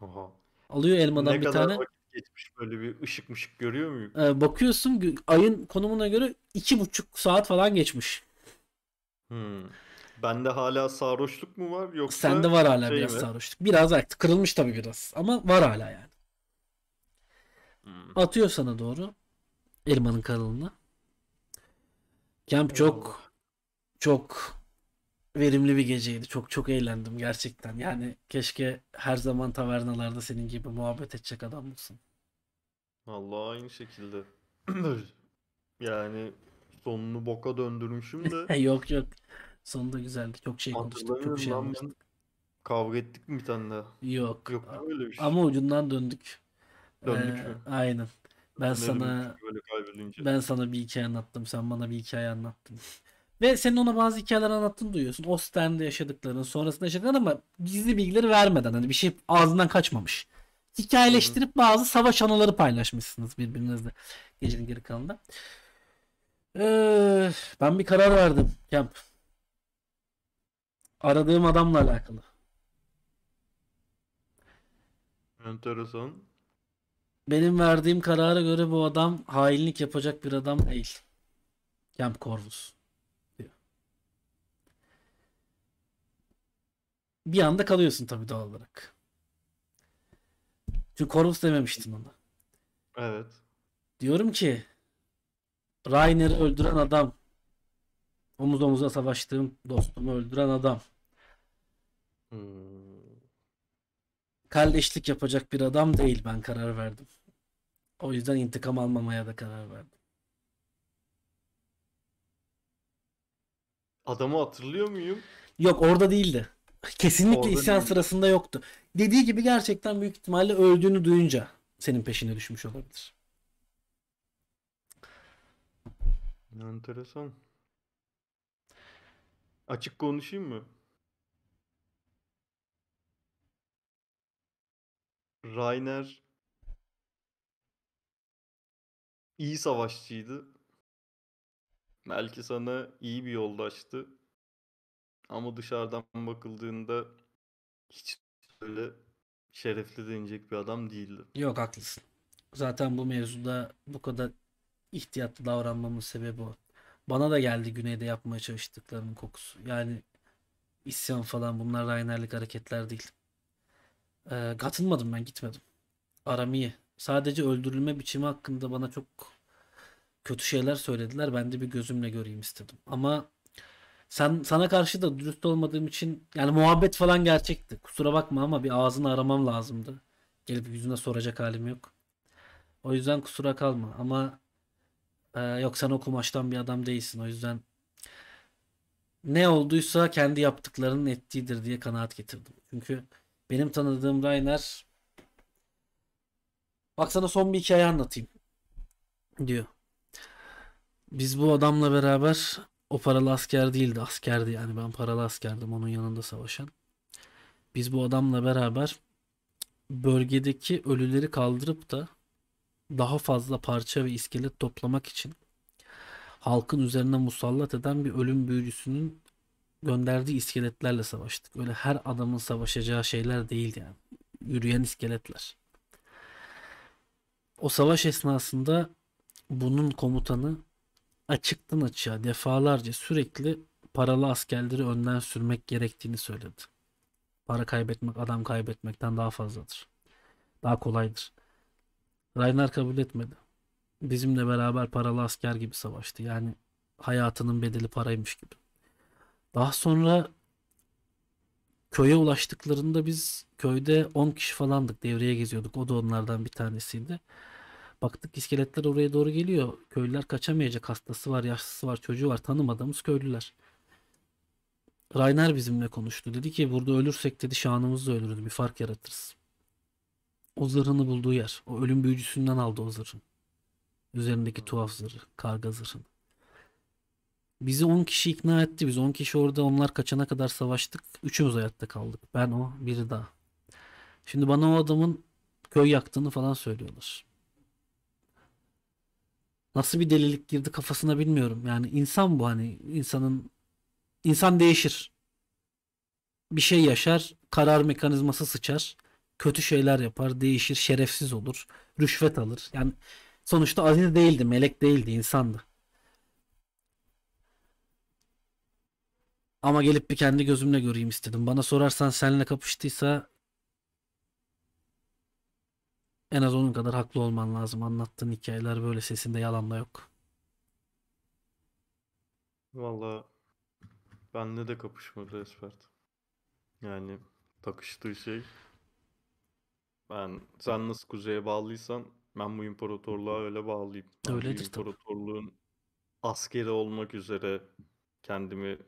Oha. Alıyor elmadan ne bir kadar tane. Vakit geçmiş böyle bir ışık mışık görüyor muyum? E, bakıyorsun ayın konumuna göre iki buçuk saat falan geçmiş. Hmm. Bende hala sarhoşluk mu var yoksa? Sende var hala şey biraz mi? sarhoşluk. Biraz artık kırılmış tabii biraz ama var hala yani. Hmm. Atıyor sana doğru elmanın kalınlığı. Kamp çok çok verimli bir geceydi. Çok çok eğlendim gerçekten. Yani keşke her zaman tavernalarda senin gibi muhabbet edecek adam mısın? Allah aynı şekilde. yani sonunu boka döndürmüşüm de. yok yok. Sonu da güzeldi. Çok şey konuştuk. Çok şey lan kavga ettik mi bir tane daha? Yok. Yok öyle bir şey. Ama ucundan döndük. Döndük ee, mü? Aynen. Ben sana böyle kaybedince. ben sana bir hikaye anlattım. Sen bana bir hikaye anlattın. Ve senin ona bazı hikayeler anlattığını duyuyorsun. O Ostend'de yaşadıkların, sonrasında yaşadıkların ama gizli bilgileri vermeden hani bir şey ağzından kaçmamış. Hikayeleştirip bazı savaş anıları paylaşmışsınız birbirinizle gecenin geri kalanında. Ee, ben bir karar verdim Kemp. Aradığım adamla alakalı. Enteresan. Benim verdiğim karara göre bu adam hainlik yapacak bir adam değil. Camp Corvus. Diyor. Bir anda kalıyorsun tabii doğal olarak. Çünkü Corvus dememiştin ona. Evet. Diyorum ki Rainer'i öldüren adam omuz omuza savaştığım dostumu öldüren adam hmm. kardeşlik yapacak bir adam değil ben karar verdim. O yüzden intikam almamaya da karar verdim. Adamı hatırlıyor muyum? Yok orada değildi. Kesinlikle orada isyan değil. sırasında yoktu. Dediği gibi gerçekten büyük ihtimalle öldüğünü duyunca senin peşine düşmüş olabilir. Enteresan. Açık konuşayım mı? Rainer iyi savaşçıydı. Belki sana iyi bir yoldaştı. Ama dışarıdan bakıldığında hiç öyle şerefli denecek bir adam değildi. Yok haklısın. Zaten bu mevzuda bu kadar ihtiyatlı davranmamın sebebi o. Bana da geldi güneyde yapmaya çalıştıklarının kokusu. Yani isyan falan bunlar Rainer'lik hareketler değil. Ee, katılmadım ben gitmedim. Aramiye sadece öldürülme biçimi hakkında bana çok kötü şeyler söylediler. Ben de bir gözümle göreyim istedim. Ama sen sana karşı da dürüst olmadığım için yani muhabbet falan gerçekti. Kusura bakma ama bir ağzını aramam lazımdı. Gelip yüzüne soracak halim yok. O yüzden kusura kalma ama e, yok sen o kumaştan bir adam değilsin. O yüzden ne olduysa kendi yaptıklarının ettiğidir diye kanaat getirdim. Çünkü benim tanıdığım Rainer Bak sana son bir hikaye anlatayım. Diyor. Biz bu adamla beraber o paralı asker değildi. Askerdi yani ben paralı askerdim onun yanında savaşan. Biz bu adamla beraber bölgedeki ölüleri kaldırıp da daha fazla parça ve iskelet toplamak için halkın üzerine musallat eden bir ölüm büyücüsünün gönderdiği iskeletlerle savaştık. Öyle her adamın savaşacağı şeyler değil yani. Yürüyen iskeletler. O savaş esnasında bunun komutanı açıktan açığa defalarca sürekli paralı askerleri önden sürmek gerektiğini söyledi. Para kaybetmek adam kaybetmekten daha fazladır. Daha kolaydır. Raynar kabul etmedi. Bizimle beraber paralı asker gibi savaştı. Yani hayatının bedeli paraymış gibi. Daha sonra köye ulaştıklarında biz köyde 10 kişi falandık devreye geziyorduk. O da onlardan bir tanesiydi. Baktık iskeletler oraya doğru geliyor. Köylüler kaçamayacak. Hastası var, yaşlısı var, çocuğu var. Tanımadığımız köylüler. Rayner bizimle konuştu. Dedi ki burada ölürsek dedi şanımız da ölür. Bir fark yaratırız. O zırhını bulduğu yer. O ölüm büyücüsünden aldı o zırhın. Üzerindeki tuhaf zırhı. Karga zırhını. Bizi 10 kişi ikna etti. Biz 10 kişi orada onlar kaçana kadar savaştık. Üçümüz hayatta kaldık. Ben o, biri daha. Şimdi bana o adamın köy yaktığını falan söylüyorlar. Nasıl bir delilik girdi kafasına bilmiyorum. Yani insan bu hani insanın insan değişir. Bir şey yaşar, karar mekanizması sıçar. Kötü şeyler yapar, değişir, şerefsiz olur, rüşvet alır. Yani sonuçta aziz değildi, melek değildi, insandı. Ama gelip bir kendi gözümle göreyim istedim. Bana sorarsan seninle kapıştıysa en az onun kadar haklı olman lazım. Anlattığın hikayeler böyle sesinde yalan da yok. Valla benle de kapışmadı Esfert. Yani takıştığı şey ben sen nasıl kuzeye bağlıysan ben bu imparatorluğa öyle bağlıyım. Ben Öyledir tabii. imparatorluğun askeri olmak üzere kendimi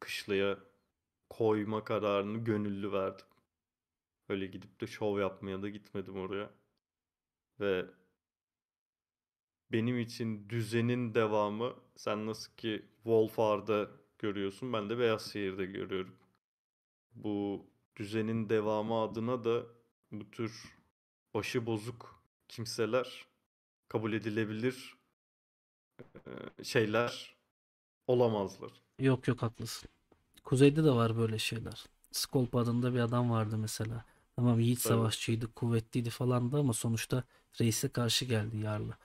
kışlaya koyma kararını gönüllü verdim. Öyle gidip de şov yapmaya da gitmedim oraya. Ve benim için düzenin devamı sen nasıl ki Wolfar'da görüyorsun ben de Beyaz Şehir'de görüyorum. Bu düzenin devamı adına da bu tür başı bozuk kimseler kabul edilebilir şeyler olamazlar. Yok yok haklısın. Kuzeyde de var böyle şeyler. Skolp adında bir adam vardı mesela. Tamam yiğit savaşçıydı, kuvvetliydi falan da ama sonuçta reise karşı geldi Yarlı.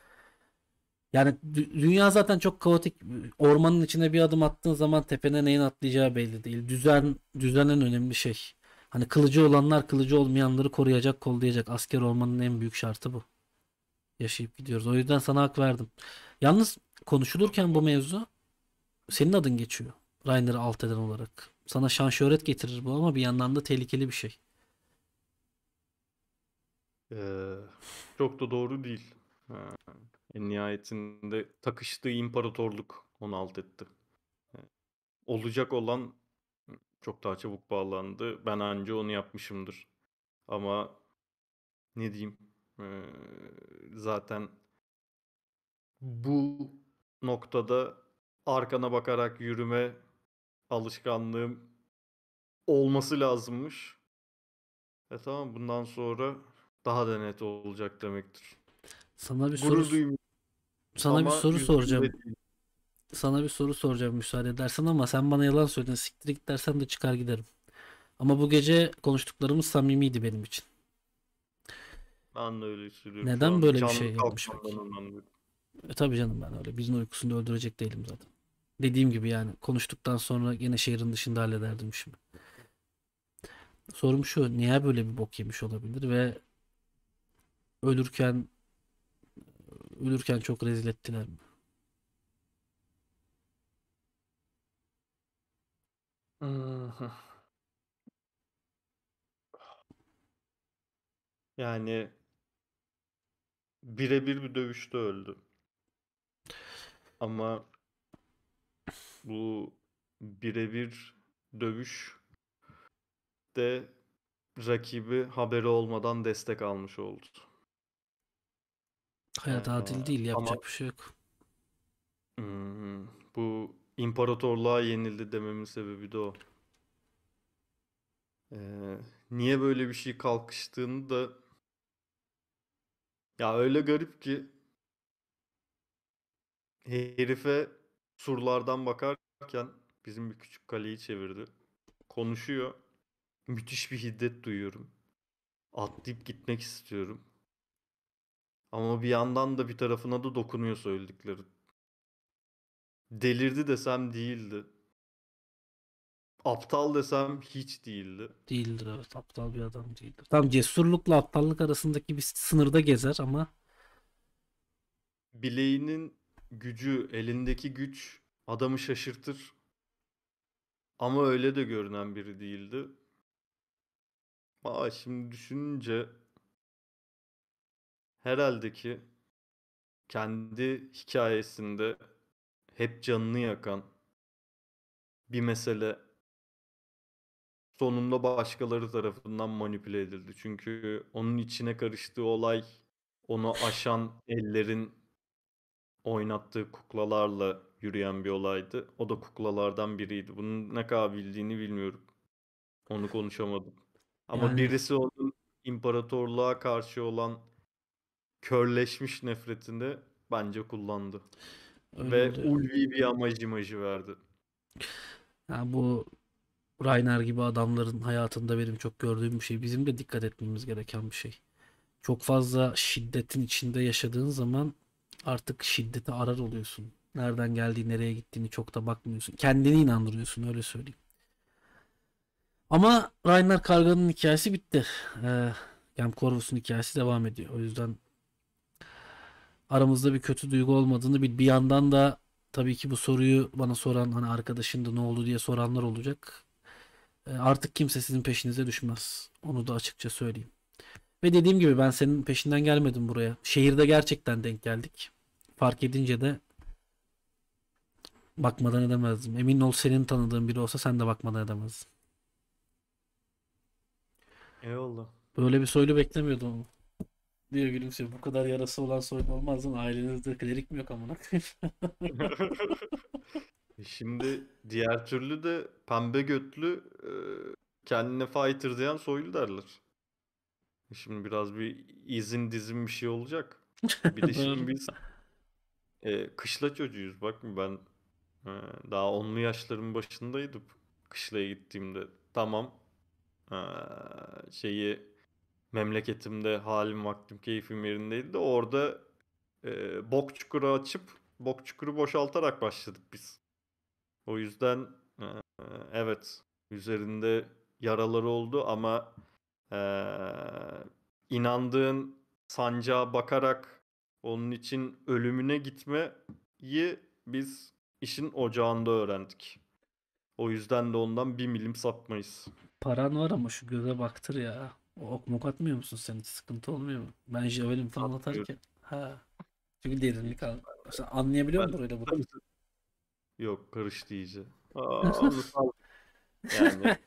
Yani dünya zaten çok kaotik. Ormanın içine bir adım attığın zaman tepene neyin atlayacağı belli değil. Düzen, düzen en önemli şey. Hani kılıcı olanlar kılıcı olmayanları koruyacak, kollayacak. Asker olmanın en büyük şartı bu. Yaşayıp gidiyoruz. O yüzden sana hak verdim. Yalnız konuşulurken bu mevzu senin adın geçiyor. Reiner'ı alt eden olarak. Sana şan şöhret getirir bu ama bir yandan da tehlikeli bir şey. Ee, çok da doğru değil. Ee, en nihayetinde takıştığı imparatorluk onu alt etti. Ee, olacak olan çok daha çabuk bağlandı. Ben anca onu yapmışımdır. Ama ne diyeyim ee, zaten bu noktada arkana bakarak yürüme alışkanlığım olması lazımmış. E tamam bundan sonra daha da net olacak demektir. Sana bir soru duymuyorum. sana ama bir soru soracağım. Değil. Sana bir soru soracağım müsaade edersen ama sen bana yalan söyledin. Siktir git dersen de çıkar giderim. Ama bu gece konuştuklarımız samimiydi benim için. Ben de öyle Neden böyle bir şey yapmış? Peki? E tabii canım ben öyle bizim uykusunda öldürecek değilim zaten. Dediğim gibi yani konuştuktan sonra yine şehrin dışında hallederdim işimi. Sorum şu niye böyle bir bok yemiş olabilir ve ölürken ölürken çok rezil ettiler mi? Yani birebir bir dövüşte öldü. Ama bu birebir dövüş de rakibi haberi olmadan destek almış oldu. Hayat ee, adil değil yapacak ama... bir şey yok. Hmm, bu imparatorluğa yenildi dememin sebebi de o. Ee, niye böyle bir şey kalkıştığını da ya öyle garip ki herife surlardan bakarken bizim bir küçük kaleyi çevirdi. Konuşuyor. Müthiş bir hiddet duyuyorum. Atlayıp gitmek istiyorum. Ama bir yandan da bir tarafına da dokunuyor söyledikleri. Delirdi desem değildi. Aptal desem hiç değildi. Değildir evet aptal bir adam değildir. Tam cesurlukla aptallık arasındaki bir sınırda gezer ama bileğinin gücü, elindeki güç adamı şaşırtır. Ama öyle de görünen biri değildi. Aa şimdi düşününce herhalde ki kendi hikayesinde hep canını yakan bir mesele sonunda başkaları tarafından manipüle edildi. Çünkü onun içine karıştığı olay onu aşan ellerin oynattığı kuklalarla yürüyen bir olaydı. O da kuklalardan biriydi. Bunun ne kadar bildiğini bilmiyorum. Onu konuşamadım. Ama yani... birisi onun imparatorluğa karşı olan körleşmiş nefretinde bence kullandı. Öyle Ve de. ulvi bir amacı imajı verdi. Yani bu Rainer gibi adamların hayatında benim çok gördüğüm bir şey. Bizim de dikkat etmemiz gereken bir şey. Çok fazla şiddetin içinde yaşadığın zaman artık şiddete arar oluyorsun. Nereden geldiği, nereye gittiğini çok da bakmıyorsun. Kendini inandırıyorsun öyle söyleyeyim. Ama Ragnar Karga'nın hikayesi bitti. Ee, Gem Corvus'un hikayesi devam ediyor. O yüzden aramızda bir kötü duygu olmadığını bil. Bir yandan da tabii ki bu soruyu bana soran hani arkadaşın da ne oldu diye soranlar olacak. Ee, artık kimse sizin peşinize düşmez. Onu da açıkça söyleyeyim. Ve dediğim gibi ben senin peşinden gelmedim buraya. Şehirde gerçekten denk geldik. Fark edince de bakmadan edemezdim. Emin ol senin tanıdığın biri olsa sen de bakmadan edemezdin. İyi oldu. Böyle bir soylu beklemiyordum. Diyor gülümsüyor. Bu kadar yarası olan soylu olmaz lan. Ailenizde klerik mi yok amına Şimdi diğer türlü de pembe götlü e, kendine fighter diyen soylu derler. Şimdi biraz bir izin dizim bir şey olacak. Bir de şimdi biz e, kışla çocuğuyuz. Bak ben e, daha onlu yaşların başındaydım kışlaya gittiğimde. Tamam e, şeyi memleketimde halim vaktim keyfim yerindeydi de orada e, bok çukuru açıp bok çukuru boşaltarak başladık biz. O yüzden e, evet üzerinde yaraları oldu ama e, inandığın sancağa bakarak onun için ölümüne gitmeyi biz işin ocağında öğrendik. O yüzden de ondan bir milim sapmayız. Paran var ama şu göze baktır ya. O ok mu atmıyor musun sen? sıkıntı olmuyor mu? Ben javelin falan Atmıyorum. atarken. Ha. Çünkü derinlik al. Sen anlayabiliyor musun öyle bu? Yok karıştı iyice. Aa, yani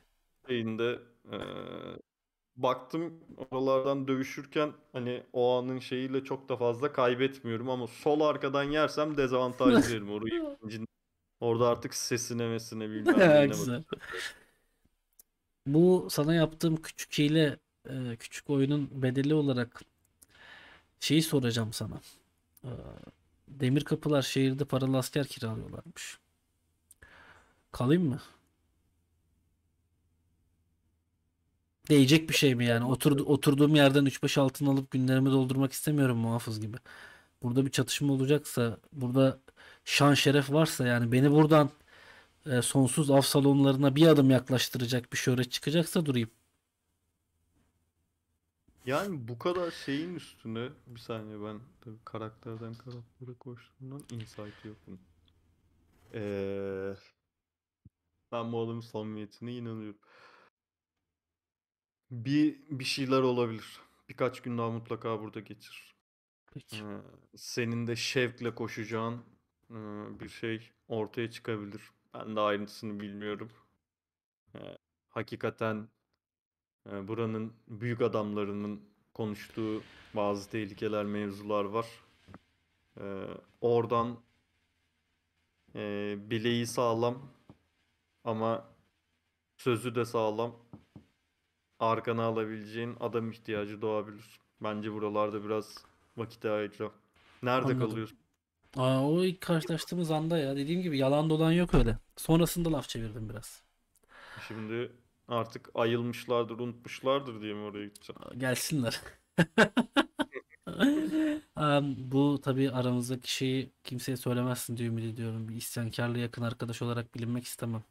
şeyinde e, baktım oralardan dövüşürken hani o anın şeyiyle çok da fazla kaybetmiyorum ama sol arkadan yersem dezavantaj veririm orayı. Orada artık sesine mesine bilmem ne. Bu sana yaptığım küçük hile e, küçük oyunun bedeli olarak şeyi soracağım sana. E, demir kapılar şehirde paralı asker kiralıyorlarmış. Kalayım mı? değecek bir şey mi yani? Oturdu, oturduğum yerden 3-5 altın alıp günlerimi doldurmak istemiyorum muhafız gibi. Burada bir çatışma olacaksa, burada şan şeref varsa yani beni buradan e, sonsuz av salonlarına bir adım yaklaştıracak bir şöhret çıkacaksa durayım. Yani bu kadar şeyin üstüne bir saniye ben tabii karakterden karaktere koştuğumdan insight yokum. Ee, ben bu adamın samimiyetine inanıyorum. Bir bir şeyler olabilir. Birkaç gün daha mutlaka burada geçir. Peki. Ee, senin de şevkle koşacağın e, bir şey ortaya çıkabilir. Ben de ayrıntısını bilmiyorum. Ee, hakikaten e, buranın büyük adamlarının konuştuğu bazı tehlikeler, mevzular var. Ee, oradan e, bileği sağlam ama sözü de sağlam arkana alabileceğin adam ihtiyacı doğabilir. Bence buralarda biraz vakit ayıracağım. Nerede Anladım. kalıyorsun? Aa, o ilk karşılaştığımız anda ya dediğim gibi yalan dolan yok öyle. Sonrasında laf çevirdim biraz. Şimdi artık ayılmışlardır, unutmuşlardır diye mi oraya gideceğim? Gelsinler. um, bu tabii aramızdaki şeyi kimseye söylemezsin diye ümit ediyorum. Bir isyankarlı yakın arkadaş olarak bilinmek istemem.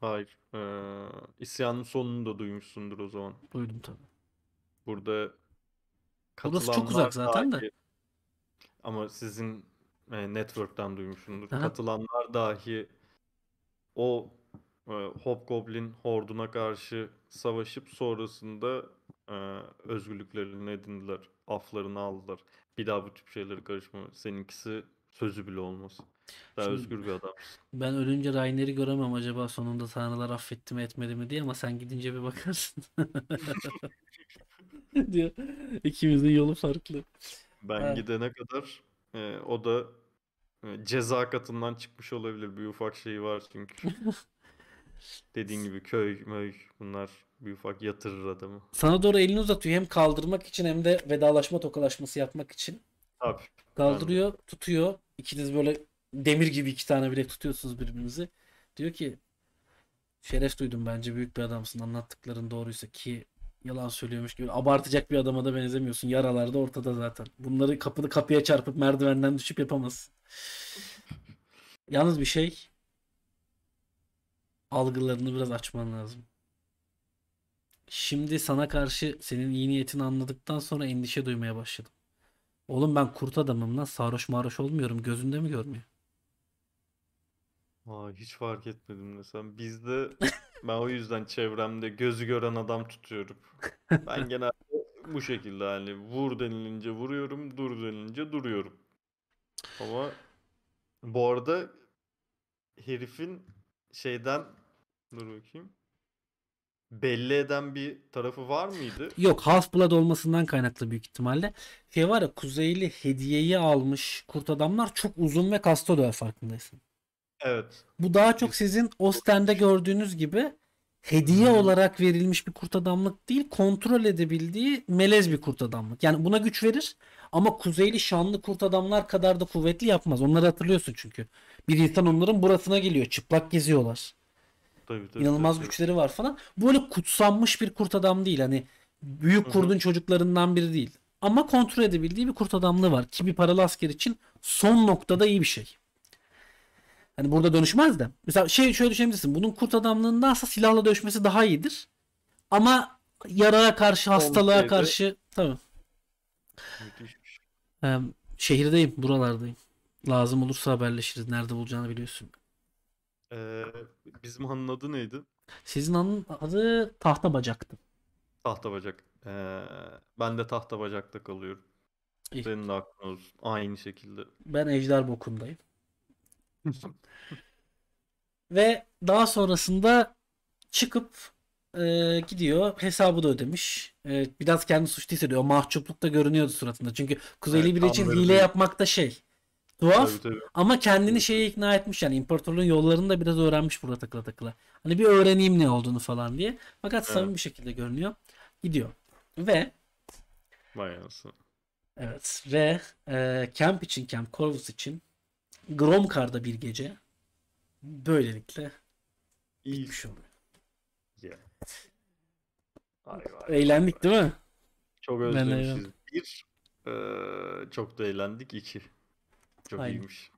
Hayır. Ee, isyanın sonunu da duymuşsundur o zaman. Duydum tabii. Burada Burası çok uzak zaten dahi, de. Ama sizin e, network'ten duymuşsundur. Aha. Katılanlar dahi o e, Hobgoblin horduna karşı savaşıp sonrasında e, özgürlüklerini edindiler. Aflarını aldılar. Bir daha bu tip şeylere karışma. Seninkisi sözü bile olmasın. Daha Şimdi özgür bir adam. Ben ölünce Rainer'i göremem acaba sonunda tanrılar affetti mi etmedi mi diye ama sen gidince bir bakarsın. diyor. İkimizin yolu farklı. Ben ha. gidene kadar e, o da e, ceza katından çıkmış olabilir. Bir ufak şey var çünkü. Dediğin gibi köy, möy bunlar bir ufak yatırır adamı. Sana doğru elini uzatıyor hem kaldırmak için hem de vedalaşma tokalaşması yapmak için. Tabii. Kaldırıyor, tutuyor. İkiniz böyle demir gibi iki tane bilek tutuyorsunuz birbirinizi. Diyor ki şeref duydum bence büyük bir adamsın anlattıkların doğruysa ki yalan söylüyormuş gibi abartacak bir adama da benzemiyorsun. Yaralar da ortada zaten. Bunları kapıda kapıya çarpıp merdivenden düşüp yapamazsın. Yalnız bir şey algılarını biraz açman lazım. Şimdi sana karşı senin iyi niyetini anladıktan sonra endişe duymaya başladım. Oğlum ben kurt adamım lan sarhoş marhoş olmuyorum gözünde mi görmüyor? Aa, hiç fark etmedim mesela. Bizde ben o yüzden çevremde gözü gören adam tutuyorum. Ben genelde bu şekilde hani vur denilince vuruyorum, dur denilince duruyorum. Ama bu arada herifin şeyden dur bakayım. Belli eden bir tarafı var mıydı? Yok Half Blood olmasından kaynaklı büyük ihtimalle. Şey var ya kuzeyli hediyeyi almış kurt adamlar çok uzun ve kasta farkındaysın. Evet. Bu daha çok sizin Ostende gördüğünüz gibi hediye hmm. olarak verilmiş bir kurt adamlık değil, kontrol edebildiği melez bir kurt adamlık. Yani buna güç verir ama kuzeyli şanlı kurt adamlar kadar da kuvvetli yapmaz. Onları hatırlıyorsun çünkü. Bir insan onların burasına geliyor. Çıplak geziyorlar. Tabii, tabii, İnanılmaz tabii, güçleri tabii. var falan. Bu öyle kutsanmış bir kurt adam değil. Hani büyük kurdun Hı-hı. çocuklarından biri değil. Ama kontrol edebildiği bir kurt adamlığı var. Ki bir paralı asker için son noktada iyi bir şey. Hani burada dönüşmez de. Mesela şey şöyle düşünebilirsin. Bunun kurt adamlığındansa silahla dövüşmesi daha iyidir. Ama yaraya karşı, hastalığa karşı tabii. Ee, şehirdeyim, buralardayım. Lazım olursa haberleşiriz. Nerede bulacağını biliyorsun. Ee, bizim hanın adı neydi? Sizin hanın adı tahta bacaktı. Tahta bacak. Ee, ben de tahta bacakta kalıyorum. İyi. Senin de aklın olsun. Aynı şekilde. Ben ejder bokundayım. Ve daha sonrasında çıkıp e, gidiyor. Hesabı da ödemiş. E, biraz kendi suçlu hissediyor. Mahcupluk da görünüyordu suratında. Çünkü Kuzeyli evet, biri için hile değil. yapmak da şey. Tuhaf tabii, tabii. ama kendini şeye ikna etmiş yani imparatorluğun yollarını da biraz öğrenmiş burada takla takla. Hani bir öğreneyim ne olduğunu falan diye. Fakat evet. samimi bir şekilde görünüyor. Gidiyor. Ve Vay anasını. Evet ve e, camp için, kamp Corvus için Gromkar'da bir gece böylelikle İyi. bitmiş oluyor. Yeah. Eğlendik değil mi? Çok özlemişiz. eğlendim. Bir, eee, çok da eğlendik. iki. Çok Aynen. iyiymiş.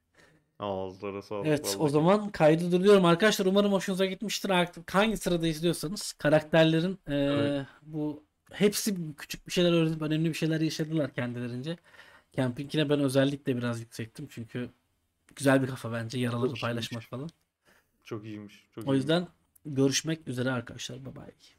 Ağızlara sağlık. Evet o zaman kaydı duruyorum arkadaşlar. Umarım hoşunuza gitmiştir. Artık hangi sırada izliyorsanız karakterlerin eee, Evet. bu hepsi küçük bir şeyler öğrenip önemli bir şeyler yaşadılar kendilerince. Camping'ine ben özellikle biraz yüksektim çünkü güzel bir kafa bence yaraları çok paylaşmak iyiymiş. falan. Çok iyiymiş. Çok o yüzden iyiymiş. görüşmek üzere arkadaşlar. Bye bye.